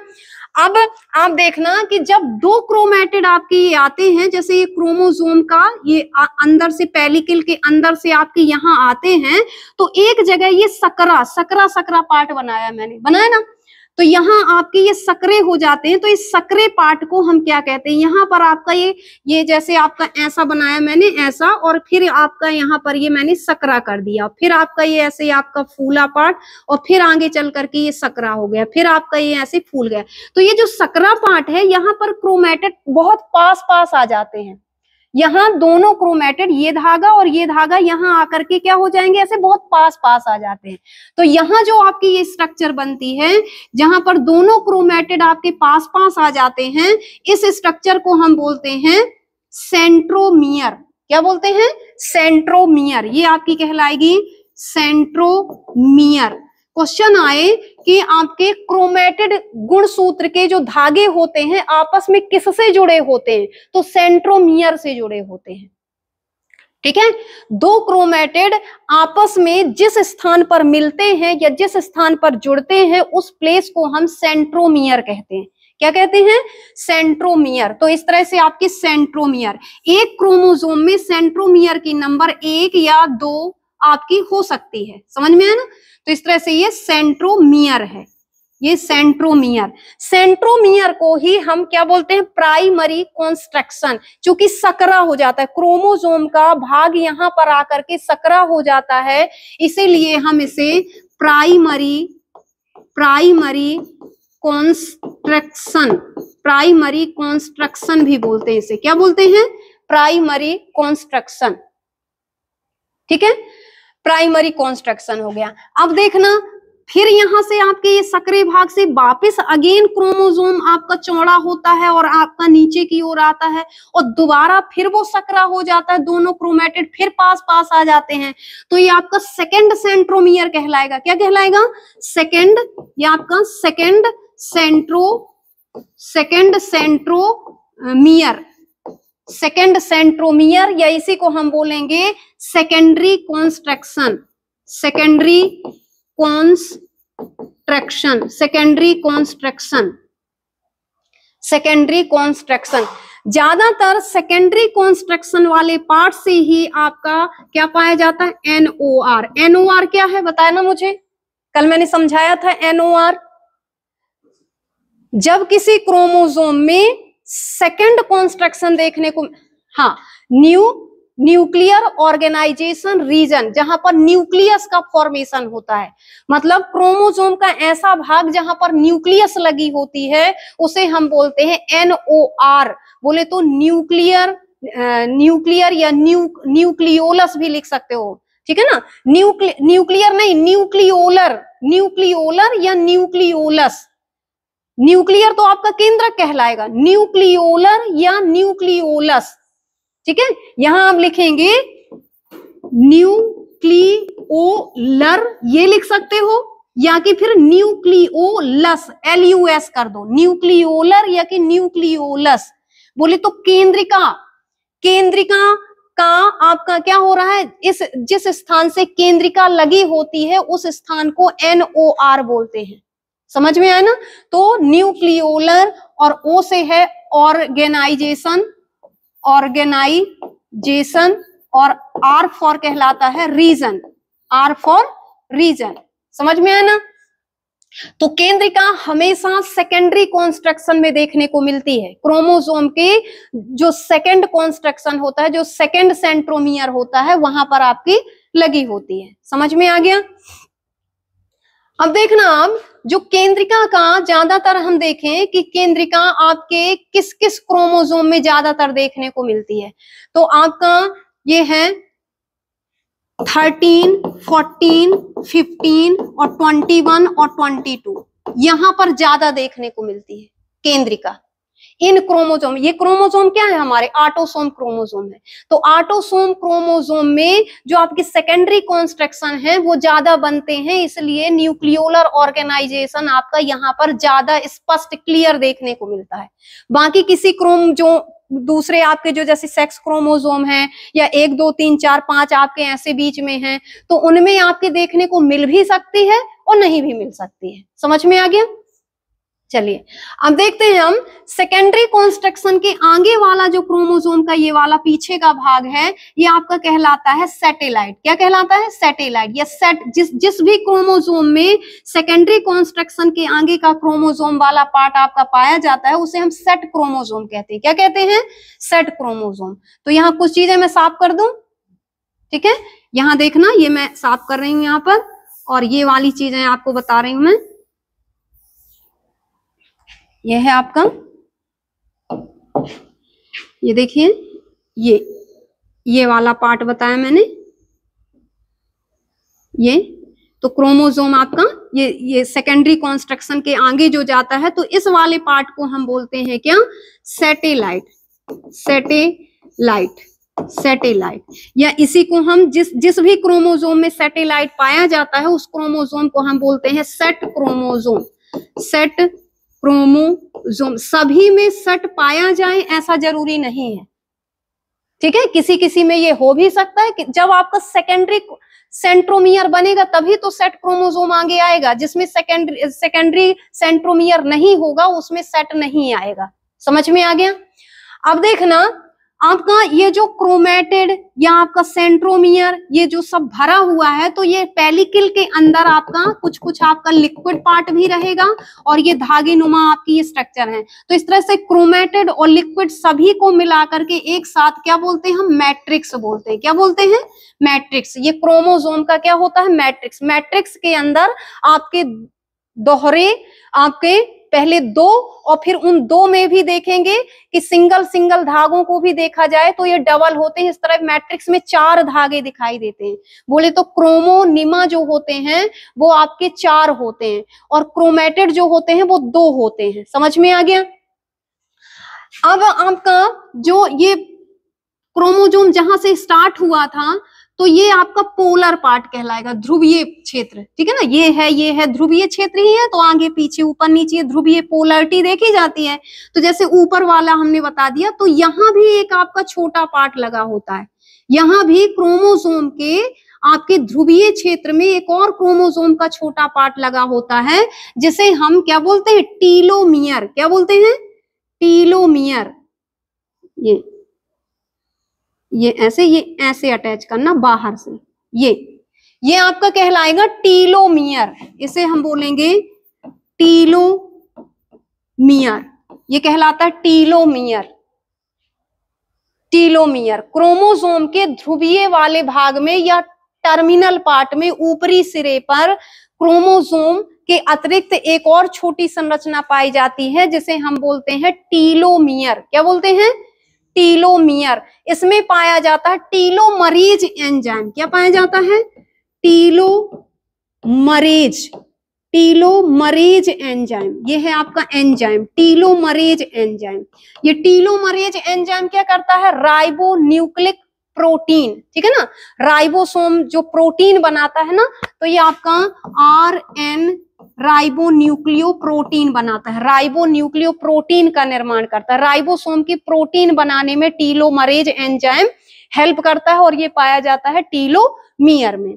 A: अब आप देखना कि जब दो क्रोमेटेड आपके ये आते हैं जैसे ये क्रोमोजोम का ये अंदर से पेलिकल के अंदर से आपके यहाँ आते हैं तो एक जगह ये सकरा सकरा सकरा पार्ट बनाया मैंने बनाया ना तो यहाँ आपके ये सकरे हो जाते हैं तो इस सकरे पार्ट को हम क्या कहते हैं यहाँ पर आपका ये ये जैसे आपका ऐसा बनाया मैंने ऐसा और फिर आपका यहाँ पर ये मैंने सकरा कर दिया फिर आपका ये ऐसे आपका फूला पार्ट और फिर आगे चल करके ये सकरा हो गया फिर आपका ये ऐसे फूल गया तो ये जो सकरा पार्ट है यहाँ पर क्रोमेटेड बहुत पास पास आ जाते हैं यहाँ दोनों क्रोमेटेड ये धागा और ये धागा यहाँ आकर के क्या हो जाएंगे ऐसे बहुत पास पास आ जाते हैं तो यहाँ जो आपकी ये स्ट्रक्चर बनती है जहां पर दोनों क्रोमेटेड आपके पास पास आ जाते हैं इस स्ट्रक्चर को हम बोलते हैं सेंट्रोमियर क्या बोलते हैं सेंट्रोमियर ये आपकी कहलाएगी सेंट्रोमियर क्वेश्चन आए कि आपके क्रोमेटेड गुणसूत्र के जो धागे होते हैं आपस में किससे जुड़े होते हैं तो सेंट्रोमियर से जुड़े होते हैं ठीक है दो क्रोमेटेड आपस में जिस स्थान पर मिलते हैं या जिस स्थान पर जुड़ते हैं उस प्लेस को हम सेंट्रोमियर कहते हैं क्या कहते हैं सेंट्रोमियर तो इस तरह से आपकी सेंट्रोमियर एक क्रोमोजोम में सेंट्रोमियर की नंबर एक या दो आपकी हो सकती है समझ में है ना तो इस तरह से ये सेंट्रोमियर है ये सेंट्रोमियर सेंट्रोमियर को ही हम क्या बोलते हैं प्राइमरी कॉन्स्ट्रक्शन क्योंकि सकरा हो जाता है क्रोमोजोम का भाग यहां पर आकर के सकरा हो जाता है इसीलिए हम इसे primary primary constriction primary constriction भी बोलते हैं इसे क्या बोलते हैं प्राइमरी कॉन्स्ट्रक्शन ठीक है प्राइमरी कॉन्स्ट्रक्शन हो गया अब देखना फिर यहां से आपके ये सक्रिय भाग से वापस अगेन क्रोमोजोम आपका चौड़ा होता है और आपका नीचे की ओर आता है और दोबारा फिर वो सकरा हो जाता है दोनों क्रोमेटेड फिर पास पास आ जाते हैं तो ये आपका सेकेंड सेंट्रोमियर कहलाएगा क्या कहलाएगा सेकेंड ये आपका second centro second centromere second centromere या इसी को हम बोलेंगे secondary constriction secondary constriction secondary constriction secondary constriction ज्यादातर सेकेंडरी कॉन्स्ट्रक्शन वाले पार्ट से ही आपका क्या पाया जाता है एनओआर एनओआर क्या है बताया ना मुझे कल मैंने समझाया था एनओआर जब किसी क्रोमोजोम में सेकेंड कॉन्स्ट्रक्शन देखने को हाँ न्यू न्यूक्लियर ऑर्गेनाइजेशन रीजन जहां पर न्यूक्लियस का फॉर्मेशन होता है मतलब क्रोमोसोम का ऐसा भाग जहां पर न्यूक्लियस लगी होती है उसे हम बोलते हैं एनओआर बोले तो न्यूक्लियर न्यूक्लियर या न्यू न्यूक्लियोलस भी लिख सकते हो ठीक है ना न्यूक्लियर नहीं न्यूक्लियोलर न्यूक्लियोलर या न्यूक्लियोलस न्यूक्लियर तो आपका केंद्र कहलाएगा न्यूक्लियोलर या न्यूक्लियोलस ठीक है यहां हम लिखेंगे न्यूक्लियोलर ये लिख सकते हो या कि फिर न्यूक्लियोलस एल यू एस कर दो न्यूक्लियोलर या कि न्यूक्लियोलस बोले तो केंद्रिका केंद्रिका का आपका क्या हो रहा है इस जिस स्थान से केंद्रिका लगी होती है उस स्थान को आर बोलते हैं समझ में आया ना तो न्यूक्लियोलर और ओ से है ऑर्गेनाइजेशन ऑर्गेनाइजेशन और आर फॉर कहलाता है रीजन आर फॉर रीजन समझ में आया ना तो केंद्रिका हमेशा सेकेंडरी कॉन्स्ट्रक्शन में देखने को मिलती है क्रोमोसोम के जो सेकेंड कॉन्स्ट्रक्शन होता है जो सेकेंड सेंट्रोमियर होता है वहां पर आपकी लगी होती है समझ में आ गया अब देखना अब जो केंद्रिका का ज्यादातर हम देखें कि केंद्रिका आपके किस किस क्रोमोजोम में ज्यादातर देखने को मिलती है तो आपका ये है थर्टीन फोर्टीन फिफ्टीन और ट्वेंटी वन और ट्वेंटी टू यहां पर ज्यादा देखने को मिलती है केंद्रिका इन क्रोमोजोम ये क्रोमोजोम क्या है हमारे आटोसोम क्रोमोजोम है तो आटोसोम क्रोमोजोम में जो आपकी सेकेंडरी कॉन्स्ट्रक्शन है वो ज्यादा बनते हैं इसलिए न्यूक्लियोलर ऑर्गेनाइजेशन आपका यहाँ पर ज्यादा स्पष्ट क्लियर देखने को मिलता है बाकी किसी क्रोम जो दूसरे आपके जो जैसे सेक्स क्रोमोजोम है या एक दो तीन चार पांच आपके ऐसे बीच में हैं तो उनमें आपके देखने को मिल भी सकती है और नहीं भी मिल सकती है समझ में आ गया चलिए अब देखते हैं हम सेकेंडरी कॉन्स्ट्रक्शन के आगे वाला जो क्रोमोसोम का ये वाला पीछे का भाग है ये आपका कहलाता है सैटेलाइट क्या कहलाता है सैटेलाइट या सेट जिस जिस भी क्रोमोसोम में सेकेंडरी कॉन्स्ट्रक्शन के आगे का क्रोमोसोम वाला पार्ट आपका पाया जाता है उसे हम सेट क्रोमोजोम कहते हैं क्या कहते हैं सेट क्रोमोजोम तो यहाँ कुछ चीजें मैं साफ कर दू ठीक है यहां देखना ये मैं साफ कर रही हूं यहाँ पर और ये वाली चीजें आपको बता रही हूं मैं यह है आपका ये देखिए ये ये वाला पार्ट बताया मैंने ये तो क्रोमोजोम आपका ये ये सेकेंडरी कॉन्स्ट्रक्शन के आगे जो जाता है तो इस वाले पार्ट को हम बोलते हैं क्या सैटेलाइट सैटेलाइट सैटेलाइट या इसी को हम जिस जिस भी क्रोमोजोम में सैटेलाइट पाया जाता है उस क्रोमोजोम को हम बोलते हैं सेट क्रोमोजोम सेट क्रोमोजोम सभी में सट पाया जाए ऐसा जरूरी नहीं है ठीक है किसी किसी में ये हो भी सकता है कि जब आपका सेकेंडरी सेंट्रोमियर बनेगा तभी तो सेट क्रोमोजोम आगे आएगा जिसमें सेकेंडरी सेकेंडरी सेंट्रोमियर नहीं होगा उसमें सेट नहीं आएगा समझ में आ गया अब देखना आपका ये जो क्रोमेटेड या आपका सेंट्रोमियर ये जो सब भरा हुआ है तो ये पेलिकल के अंदर आपका कुछ कुछ आपका लिक्विड पार्ट भी रहेगा और ये धागे नुमा आपकी ये स्ट्रक्चर है तो इस तरह से क्रोमेटेड और लिक्विड सभी को मिला करके एक साथ क्या बोलते हैं हम मैट्रिक्स बोलते हैं क्या बोलते हैं मैट्रिक्स ये क्रोमोजोम का क्या होता है मैट्रिक्स मैट्रिक्स के अंदर आपके दोहरे आपके पहले दो और फिर उन दो में भी देखेंगे कि सिंगल सिंगल धागों को भी देखा जाए तो ये डबल होते हैं इस तरह मैट्रिक्स में चार धागे दिखाई देते हैं बोले तो क्रोमोनिमा जो होते हैं वो आपके चार होते हैं और क्रोमेटेड जो होते हैं वो दो होते हैं समझ में आ गया अब आपका जो ये क्रोमोजोम जहां से स्टार्ट हुआ था तो ये आपका पोलर पार्ट कहलाएगा ध्रुवीय क्षेत्र ठीक है ना ये है ये है ध्रुवीय क्षेत्र ही है तो आगे पीछे ऊपर नीचे ध्रुवीय पोलरिटी देखी जाती है तो जैसे ऊपर वाला हमने बता दिया तो यहाँ भी एक आपका छोटा पार्ट लगा होता है यहां भी क्रोमोसोम के आपके ध्रुवीय क्षेत्र में एक और क्रोमोसोम का छोटा पार्ट लगा होता है जिसे हम क्या बोलते हैं टीलोमियर क्या बोलते हैं टीलोमियर ये ये ऐसे ये ऐसे अटैच करना बाहर से ये ये आपका कहलाएगा टीलोमियर इसे हम बोलेंगे टीलोमियर ये कहलाता है टीलोमियर टीलोमियर क्रोमोसोम के ध्रुवीय वाले भाग में या टर्मिनल पार्ट में ऊपरी सिरे पर क्रोमोसोम के अतिरिक्त एक और छोटी संरचना पाई जाती है जिसे हम बोलते हैं टीलोमियर क्या बोलते हैं टीलोमियर इसमें पाया जाता है टीलोमरीज एंजाइम क्या पाया जाता है टीलो टीलो मरीज एंजाइम ये है आपका एंजाइम मरीज एंजाइम ये मरीज एंजाइम क्या करता है राइबो न्यूक्लिक प्रोटीन ठीक है ना राइबोसोम जो प्रोटीन बनाता है ना तो ये आपका R N ribonucleoprotein बनाता है राइबो न्यूक्लियो प्रोटीन का निर्माण करता है राइबोसोम की प्रोटीन बनाने में टीलोमरेज एंजाइम हेल्प करता है और ये पाया जाता है टीलोमियर में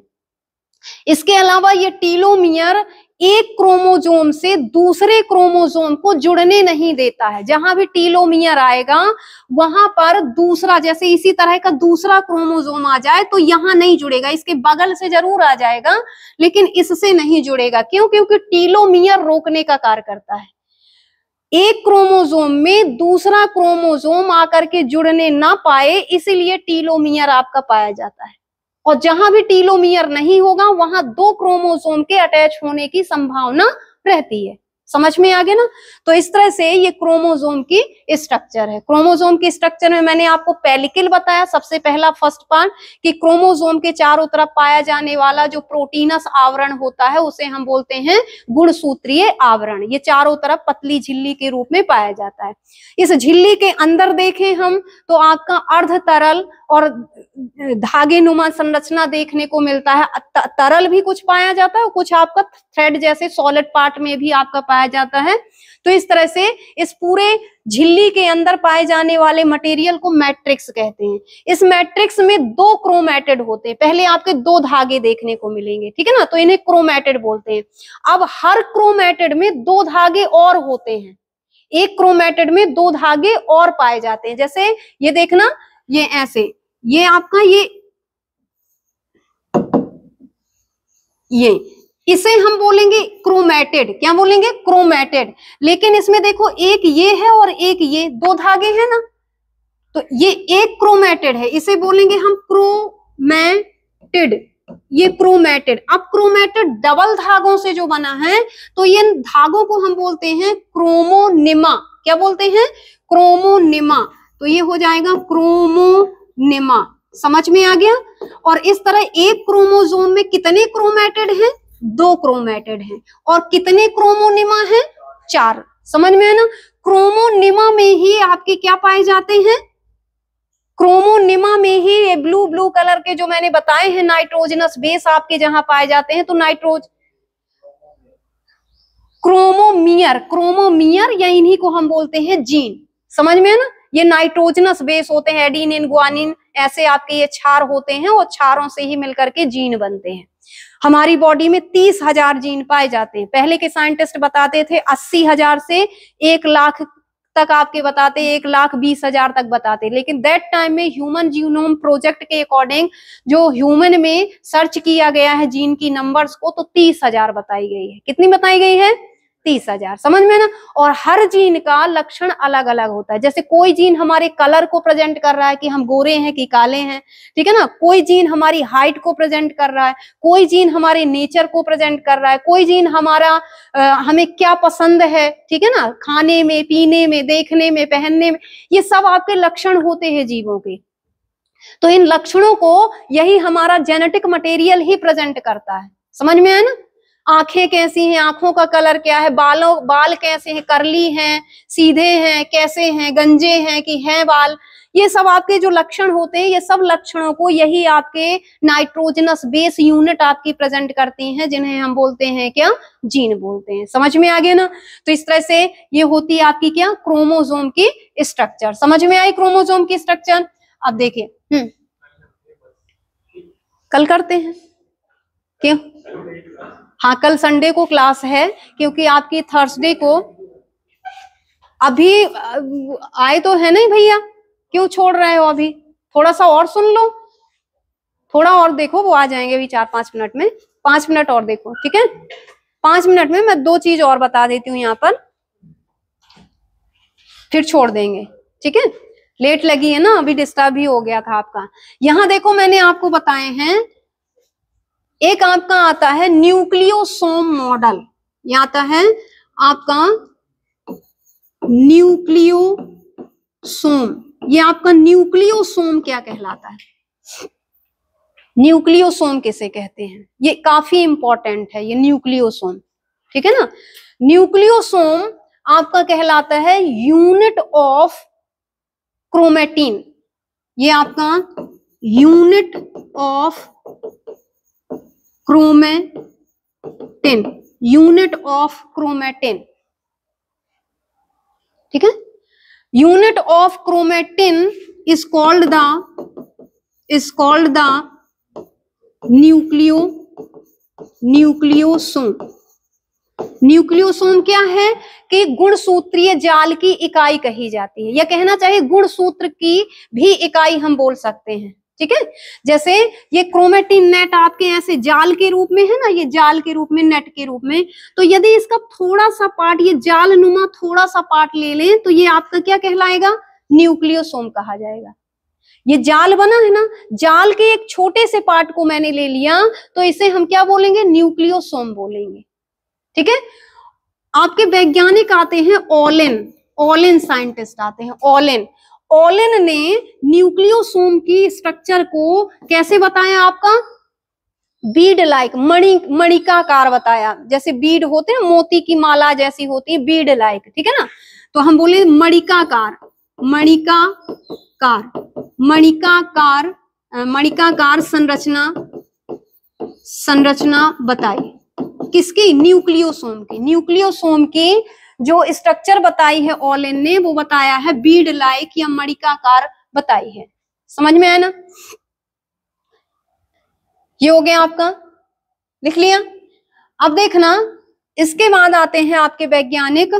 A: इसके अलावा ये टीलोमियर एक क्रोमोजोम से दूसरे क्रोमोजोम को जुड़ने नहीं देता है जहां भी टीलोमियर आएगा वहां पर दूसरा जैसे इसी तरह का दूसरा क्रोमोजोम आ जाए तो यहां नहीं जुड़ेगा इसके बगल से जरूर आ जाएगा लेकिन इससे नहीं जुड़ेगा क्यों क्योंकि टीलोमियर रोकने का कार्य करता है एक क्रोमोजोम में दूसरा क्रोमोजोम आकर के जुड़ने ना पाए इसीलिए टीलोमियर आपका पाया जाता है और जहां भी टीलोमियर नहीं होगा वहां दो क्रोमोसोम के अटैच होने की संभावना रहती है समझ में आ गया ना तो इस तरह से ये क्रोमोजोम की स्ट्रक्चर है क्रोमोजोम की स्ट्रक्चर में मैंने आपको पेलिकल बताया सबसे पहला फर्स्ट पार्ट कि क्रोमोजोम के चारों तरफ पाया जाने वाला जो प्रोटीनस आवरण होता है उसे हम बोलते हैं गुणसूत्रीय आवरण ये चारों तरफ पतली झिल्ली के रूप में पाया जाता है इस झिल्ली के अंदर देखें हम तो आपका अर्ध तरल और धागे नुमा संरचना देखने को मिलता है तरल भी कुछ पाया जाता है कुछ आपका थ्रेड जैसे सॉलिड पार्ट में भी आपका पाया जाता है तो इस तरह से इस पूरे झिल्ली के अंदर पाए जाने वाले मटेरियल को मैट्रिक्स कहते हैं इस मैट्रिक्स में दो क्रोमेटेड होते हैं पहले आपके दो धागे देखने को मिलेंगे ठीक है ना तो इन्हें क्रोमेटेड बोलते हैं अब हर क्रोमेटेड में दो धागे और होते हैं एक क्रोमेटेड में दो धागे और पाए जाते हैं जैसे ये देखना ये ऐसे ये आपका ये ये इसे हम बोलेंगे क्रोमेटेड क्या बोलेंगे क्रोमेटेड लेकिन इसमें देखो एक ये है और एक ये दो धागे हैं ना तो ये एक क्रोमेटेड है इसे बोलेंगे हम क्रोमैटेड ये क्रोमैटेड अब क्रोमेटेड डबल धागों से जो बना है तो ये धागों को हम बोलते हैं क्रोमोनिमा क्या बोलते हैं क्रोमोनिमा तो ये हो जाएगा क्रोमोनिमा समझ में आ गया और इस तरह एक क्रोमोजोम में कितने क्रोमेटेड हैं दो क्रोमेटेड हैं और कितने क्रोमोनिमा हैं चार समझ में है ना क्रोमोनिमा में ही आपके क्या पाए जाते हैं क्रोमोनिमा में ही ये ब्लू ब्लू कलर के जो मैंने बताए हैं नाइट्रोजनस बेस आपके जहां पाए जाते हैं तो नाइट्रोज क्रोमोमियर क्रोमोमियर या इन्हीं को हम बोलते हैं जीन समझ में है ना ये नाइट्रोजनस बेस होते हैं एडीनिन ग्वानिन ऐसे आपके ये छार होते हैं और छारों से ही मिलकर के जीन बनते हैं हमारी बॉडी में तीस हजार जीन पाए जाते हैं पहले के साइंटिस्ट बताते थे अस्सी हजार से एक लाख तक आपके बताते एक लाख बीस हजार तक बताते लेकिन दैट टाइम में ह्यूमन जीनोम प्रोजेक्ट के अकॉर्डिंग जो ह्यूमन में सर्च किया गया है जीन की नंबर्स को तो तीस हजार बताई गई है कितनी बताई गई है तीस हजार समझ में ना और हर जीन का लक्षण अलग अलग होता है जैसे कोई जीन हमारे कलर को प्रेजेंट कर रहा है कि हम गोरे हैं कि काले हैं ठीक है ना कोई जीन हमारी हाइट को प्रेजेंट कर रहा है कोई जीन हमारे नेचर को प्रेजेंट कर रहा है कोई जीन हमारा आ, हमें क्या पसंद है ठीक है ना खाने में पीने में देखने में पहनने में ये सब आपके लक्षण होते हैं जीवों के तो इन लक्षणों को यही हमारा जेनेटिक मटेरियल ही प्रेजेंट करता है समझ में है ना आंखें कैसी हैं आंखों का कलर क्या है बालों बाल कैसे हैं करली हैं सीधे हैं कैसे हैं गंजे हैं कि हैं बाल ये सब आपके जो लक्षण होते हैं ये सब लक्षणों को यही आपके नाइट्रोजनस बेस यूनिट आपकी प्रेजेंट करती हैं जिन्हें हम बोलते हैं क्या जीन बोलते हैं समझ में आ गया ना तो इस तरह से ये होती है आपकी क्या क्रोमोजोम की स्ट्रक्चर समझ में आई क्रोमोजोम की स्ट्रक्चर अब देखिए हम्म कल करते हैं क्यों हाँ कल संडे को क्लास है क्योंकि आपकी थर्सडे को अभी आए तो है नहीं भैया क्यों छोड़ रहे हो अभी थोड़ा सा और सुन लो थोड़ा और देखो वो आ जाएंगे अभी चार पांच मिनट में पांच मिनट और देखो ठीक है पांच मिनट में मैं दो चीज और बता देती हूँ यहाँ पर फिर छोड़ देंगे ठीक है लेट लगी है ना अभी डिस्टर्ब ही हो गया था आपका यहाँ देखो मैंने आपको बताए हैं एक आपका आता है न्यूक्लियोसोम मॉडल यह आता है आपका न्यूक्लियोसोम ये आपका न्यूक्लियोसोम क्या कहलाता है न्यूक्लियोसोम किसे कहते हैं ये काफी इंपॉर्टेंट है ये न्यूक्लियोसोम ठीक है ना न्यूक्लियोसोम आपका कहलाता है यूनिट ऑफ क्रोमेटीन ये आपका unit of chromatin unit of chromatin ठीक है unit of chromatin is called the is called the nucleo nucleosome nucleosome क्या है कि गुणसूत्रीय जाल की इकाई कही जाती है या कहना चाहिए गुणसूत्र की भी इकाई हम बोल सकते हैं ठीक है जैसे ये क्रोमेटिन नेट आपके ऐसे जाल के रूप में है ना ये जाल के रूप में नेट के रूप में तो यदि इसका थोड़ा सा पार्ट ये जाल नुमा थोड़ा सा पार्ट ले लें तो ये आपका क्या कहलाएगा न्यूक्लियोसोम कहा जाएगा ये जाल बना है ना जाल के एक छोटे से पार्ट को मैंने ले लिया तो इसे हम क्या बोलेंगे न्यूक्लियोसोम बोलेंगे ठीक है आपके वैज्ञानिक आते हैं ओलेन ओलिन साइंटिस्ट आते हैं ओलेन ओलेन ने न्यूक्लियोसोम की स्ट्रक्चर को कैसे बताया आपका बीड लाइक मणि मणिकाकार बताया जैसे बीड होते हैं मोती की माला जैसी होती है बीड लाइक ठीक है ना तो हम बोले मणिकाकार मणिकाकार मणिकाकार मणिकाकार संरचना संरचना बताई किसकी न्यूक्लियोसोम की न्यूक्लियोसोम के जो स्ट्रक्चर बताई है ओलेन ने वो बताया है बीड लाइक या मणिकाकार बताई है समझ में आया ना ये हो गया आपका लिख लिया अब देखना इसके बाद आते हैं आपके वैज्ञानिक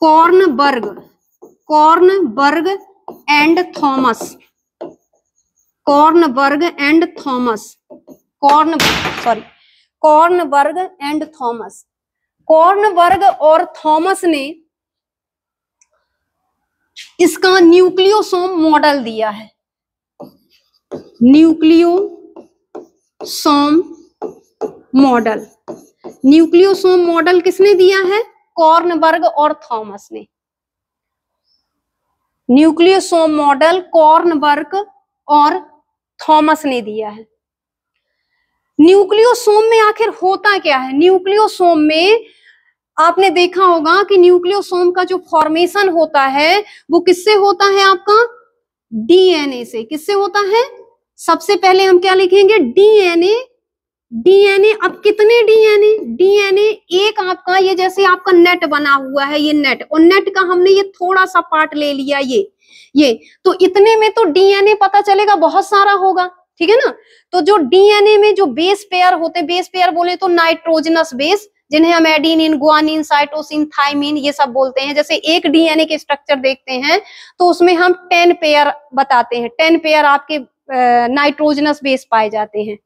A: Kornberg Kornberg and Thomas Kornberg and Thomas Korn sorry Kornberg and Thomas Kornberg और थॉमस ने इसका न्यूक्लियोसोम मॉडल दिया है न्यूक्लियोसोम मॉडल न्यूक्लियोसोम मॉडल किसने दिया है कॉर्नबर्ग और थॉमस ने न्यूक्लियोसोम मॉडल कॉर्नबर्ग और थॉमस ने दिया है न्यूक्लियोसोम में आखिर होता क्या है न्यूक्लियोसोम में आपने देखा होगा कि न्यूक्लियोसोम का जो फॉर्मेशन होता है वो किससे होता है आपका डीएनए से किससे होता है सबसे पहले हम क्या लिखेंगे डीएनए डीएनए अब कितने डीएनए डीएनए एक आपका ये जैसे आपका नेट बना हुआ है ये नेट और नेट का हमने ये थोड़ा सा पार्ट ले लिया ये ये तो इतने में तो डीएनए पता चलेगा बहुत सारा होगा ठीक है ना तो जो डीएनए में जो बेस पेयर होते बेस पेयर बोले तो नाइट्रोजनस बेस जिन्हें हम एडीनिन गुआनिन साइटोसिन थाइमिन ये सब बोलते हैं जैसे एक डीएनए के स्ट्रक्चर देखते हैं तो उसमें हम टेन पेयर बताते हैं टेन पेयर आपके नाइट्रोजनस बेस पाए जाते हैं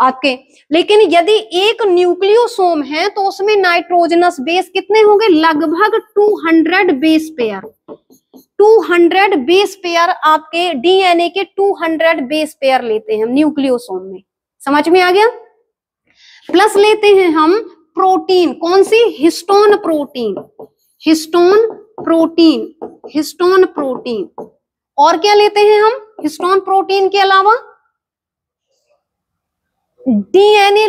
A: आपके लेकिन यदि एक न्यूक्लियोसोम है तो उसमें नाइट्रोजनस बेस कितने होंगे लगभग 200 बेस पेयर 200 बेस पेयर आपके डीएनए के 200 बेस पेयर लेते हैं न्यूक्लियोसोम में समझ में आ गया प्लस लेते हैं हम प्रोटीन कौन सी histone protein histone protein histone protein और क्या लेते हैं हम हिस्टोन प्रोटीन के अलावा डीएनए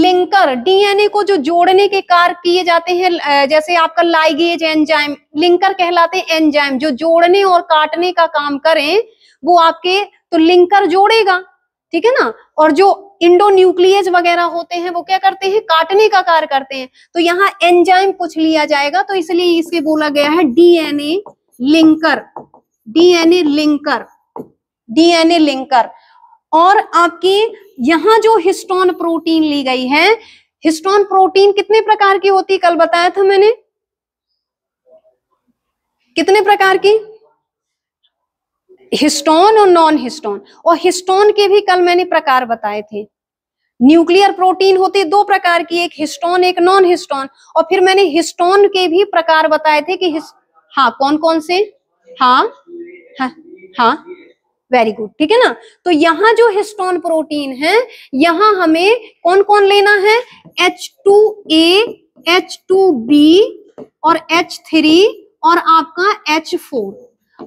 A: लिंकर डीएनए को जो जोड़ने के कार्य किए जाते हैं जैसे आपका लाइगेज एंजाइम लिंकर कहलाते हैं एंजाइम जो जोड़ने और काटने का काम करें वो आपके तो लिंकर जोड़ेगा ठीक है ना और जो इंडो न्यूक्लियज वगैरह होते हैं वो क्या करते हैं काटने का कार्य करते हैं तो यहाँ एंजाइम पूछ लिया जाएगा तो इसलिए इसे बोला गया है DNA linker DNA linker DNA linker और आपकी यहां जो हिस्टोन प्रोटीन ली गई है हिस्टोन प्रोटीन कितने प्रकार की होती कल बताया था मैंने कितने प्रकार की हिस्टोन और नॉन हिस्टोन और हिस्टोन के भी कल मैंने प्रकार बताए थे न्यूक्लियर प्रोटीन होते दो प्रकार की एक हिस्टोन एक नॉन हिस्टोन और फिर मैंने हिस्टोन के भी प्रकार बताए थे कि हिस... हाँ कौन कौन से हाँ हाँ हाँ वेरी गुड ठीक है ना तो यहाँ जो हिस्टोन प्रोटीन है यहाँ हमें कौन कौन लेना है H two A H two B और एच थ्री और आपका एच फोर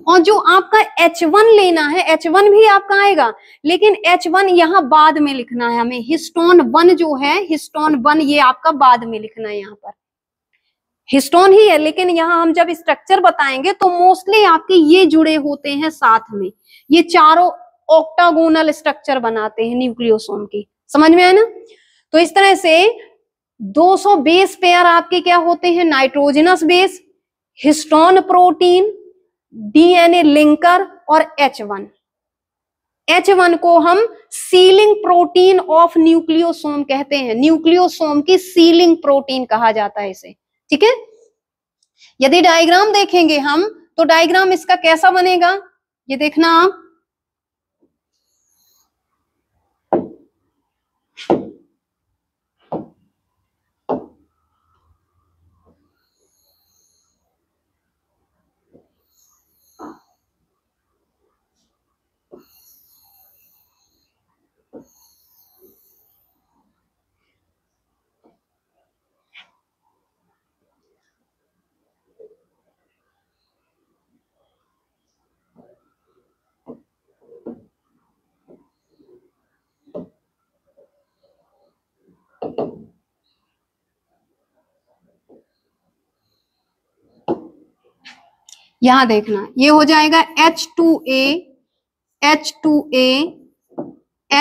A: और जो आपका H1 लेना है H1 भी आपका आएगा लेकिन H1 यहाँ बाद में लिखना है हमें हिस्टोन वन जो है हिस्टोन वन ये आपका बाद में लिखना है यहाँ पर हिस्टोन ही है लेकिन यहाँ हम जब स्ट्रक्चर बताएंगे तो मोस्टली आपके ये जुड़े होते हैं साथ में ये चारों ऑक्टागोनल स्ट्रक्चर बनाते हैं न्यूक्लियोसोम की समझ में आया ना तो इस तरह से 200 बेस पेयर आपके क्या होते हैं nitrogenous base histone protein DNA linker और एच वन एच वन को हम सीलिंग प्रोटीन ऑफ न्यूक्लियोसोम कहते हैं न्यूक्लियोसोम की सीलिंग प्रोटीन कहा जाता है इसे ठीक है यदि डायग्राम देखेंगे हम तो डायग्राम इसका कैसा बनेगा ये देखना आप यहां देखना ये हो जाएगा H two A H two A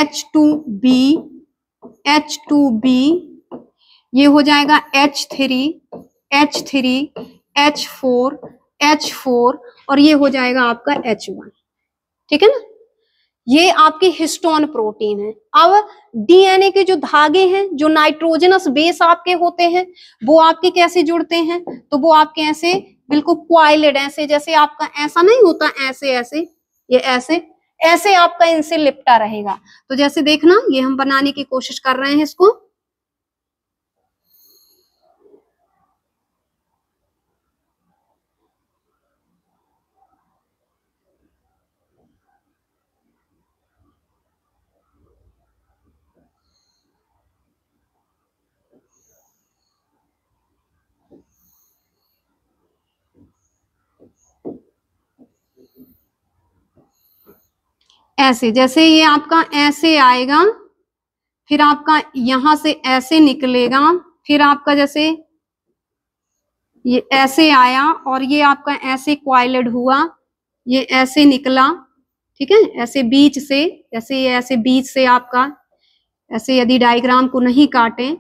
A: H two B H two B ये हो जाएगा H three H three H four H four और ये हो जाएगा आपका एच वन ठीक है ना ये आपकी हिस्टोन प्रोटीन है अब डीएनए के जो धागे हैं जो नाइट्रोजनस बेस आपके होते हैं वो आपके कैसे जुड़ते हैं तो वो आपके ऐसे बिल्कुल क्वाइलेड ऐसे जैसे आपका ऐसा नहीं होता ऐसे ऐसे ये ऐसे ऐसे आपका इनसे लिपटा रहेगा तो जैसे देखना ये हम बनाने की कोशिश कर रहे हैं इसको ऐसे जैसे ये आपका ऐसे आएगा फिर आपका यहां से ऐसे निकलेगा फिर आपका जैसे ये ऐसे आया और ये आपका ऐसे क्वाइलड हुआ ये ऐसे निकला ठीक है ऐसे बीच से ऐसे ऐसे बीच से आपका ऐसे यदि डायग्राम को नहीं काटे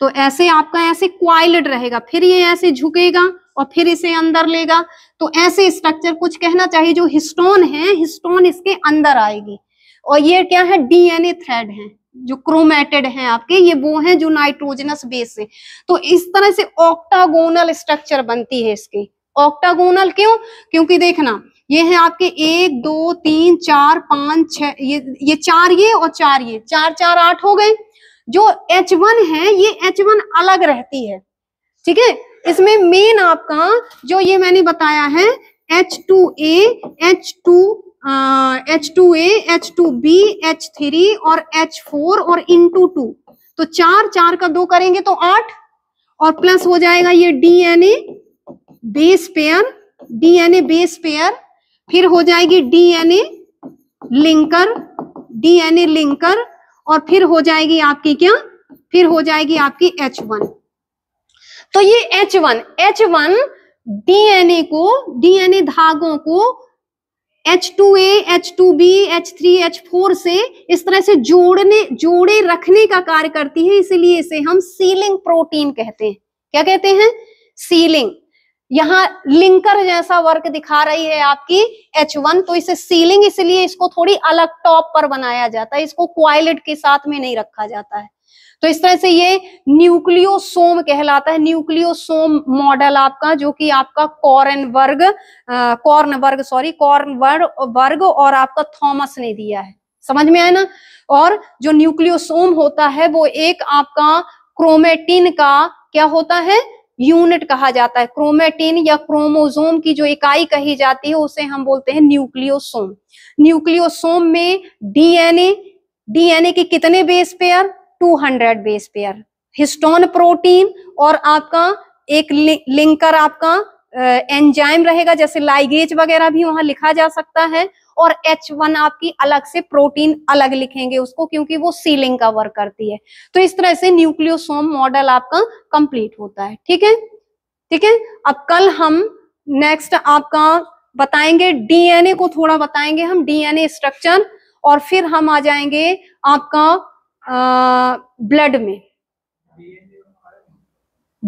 A: तो ऐसे आपका ऐसे क्वाइलड रहेगा फिर ये ऐसे झुकेगा और फिर इसे अंदर लेगा तो ऐसे स्ट्रक्चर कुछ कहना चाहिए जो हिस्टोन है हिस्टोन इसके अंदर आएगी और ये क्या है डीएनए थ्रेड है जो क्रोमेटेड है आपके ये वो है जो नाइट्रोजनस बेस है तो इस तरह से ऑक्टागोनल स्ट्रक्चर बनती है इसकी ऑक्टागोनल क्यों क्योंकि देखना ये है आपके एक दो तीन चार पांच छ ये ये चार ये और चार ये चार चार आठ हो गए जो H1 है ये H1 अलग रहती है ठीक है इसमें मेन आपका जो ये मैंने बताया है H two A H two H two A H two B H three और एच फोर और इन टू टू तो चार चार का दो करेंगे तो आठ और प्लस हो जाएगा ये DNA base pair DNA base pair फिर हो जाएगी डीएनए लिंकर डीएनए लिंकर और फिर हो जाएगी आपकी क्या फिर हो जाएगी आपकी एच वन तो ये H one H one DNA को डीएनए धागों को H H two two B H three H four से इस तरह से जोड़ने जोड़े रखने का कार्य करती है इसीलिए इसे हम सीलिंग प्रोटीन कहते हैं क्या कहते हैं सीलिंग यहां लिंकर जैसा वर्क दिखा रही है आपकी H1 तो इसे सीलिंग इसलिए इसको थोड़ी अलग टॉप पर बनाया जाता है इसको क्वाइलेट के साथ में नहीं रखा जाता है तो इस तरह से ये न्यूक्लियोसोम कहलाता है न्यूक्लियोसोम मॉडल आपका जो कि आपका कॉर्न वर्ग कॉर्न वर्ग सॉरी कॉर्न वर्ग और आपका थॉमस ने दिया है समझ में आया ना और जो न्यूक्लियोसोम होता है वो एक आपका क्रोमेटिन का क्या होता है यूनिट कहा जाता है क्रोमेटिन या क्रोमोजोम की जो इकाई कही जाती है उसे हम बोलते हैं न्यूक्लियोसोम न्यूक्लियोसोम में डीएनए डीएनए के कितने base pair 200 base pair histone protein और आपका एक लिंकर आपका एंजाइम रहेगा जैसे लाइगेज वगैरह भी वहां लिखा जा सकता है और H1 आपकी अलग से प्रोटीन अलग लिखेंगे उसको क्योंकि वो सीलिंग का वर्क करती है तो इस तरह से न्यूक्लियोसोम मॉडल आपका कंप्लीट होता है ठीक है ठीक है अब कल हम नेक्स्ट आपका बताएंगे डीएनए को थोड़ा बताएंगे हम डीएनए स्ट्रक्चर और फिर हम आ जाएंगे आपका ब्लड में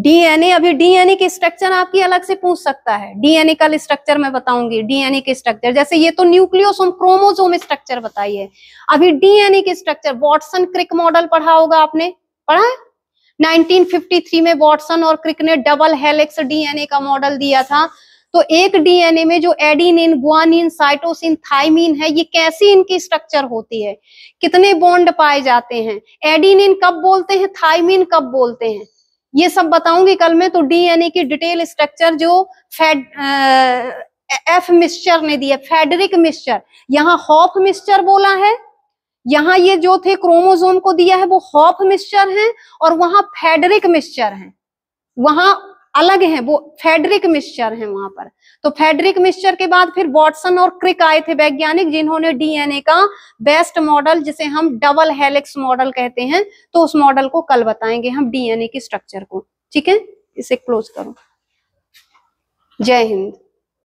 A: डीएनए अभी डीएनए के स्ट्रक्चर आपकी अलग से पूछ सकता है डीएनए का स्ट्रक्चर मैं बताऊंगी डीएनए के स्ट्रक्चर जैसे ये तो न्यूक्लियोसोम क्रोमोजोम स्ट्रक्चर बताइए अभी डीएनए के स्ट्रक्चर वॉटसन क्रिक मॉडल पढ़ा होगा आपने पढ़ा है 1953 में वॉटसन और क्रिक ने डबल हेलिक्स डीएनए का मॉडल दिया था तो एक डीएनए में जो एडीनिन ग्वानिन साइटोसिन थाइमिन है ये कैसी इनकी स्ट्रक्चर होती है कितने बॉन्ड पाए जाते हैं एडीनिन कब बोलते हैं थाइमिन कब बोलते हैं ये सब बताऊंगी कल मैं तो डीएनए की डिटेल स्ट्रक्चर जो फेड एफ मिस्चर ने दिया फेडरिक मिस्चर यहाँ हॉफ मिस्चर बोला है यहाँ ये जो थे क्रोमोजोम को दिया है वो हॉफ मिक्सचर है और वहां फेडरिक मिक्सचर है वहां अलग हैं वो फेडरिक मिक्सचर है वहां पर तो फेडरिक मिक्सचर के बाद फिर वॉटसन और क्रिक आए थे वैज्ञानिक जिन्होंने डीएनए का बेस्ट मॉडल जिसे हम डबल हेलिक्स मॉडल कहते हैं तो उस मॉडल को कल बताएंगे हम डीएनए की स्ट्रक्चर को ठीक है इसे क्लोज करो जय हिंद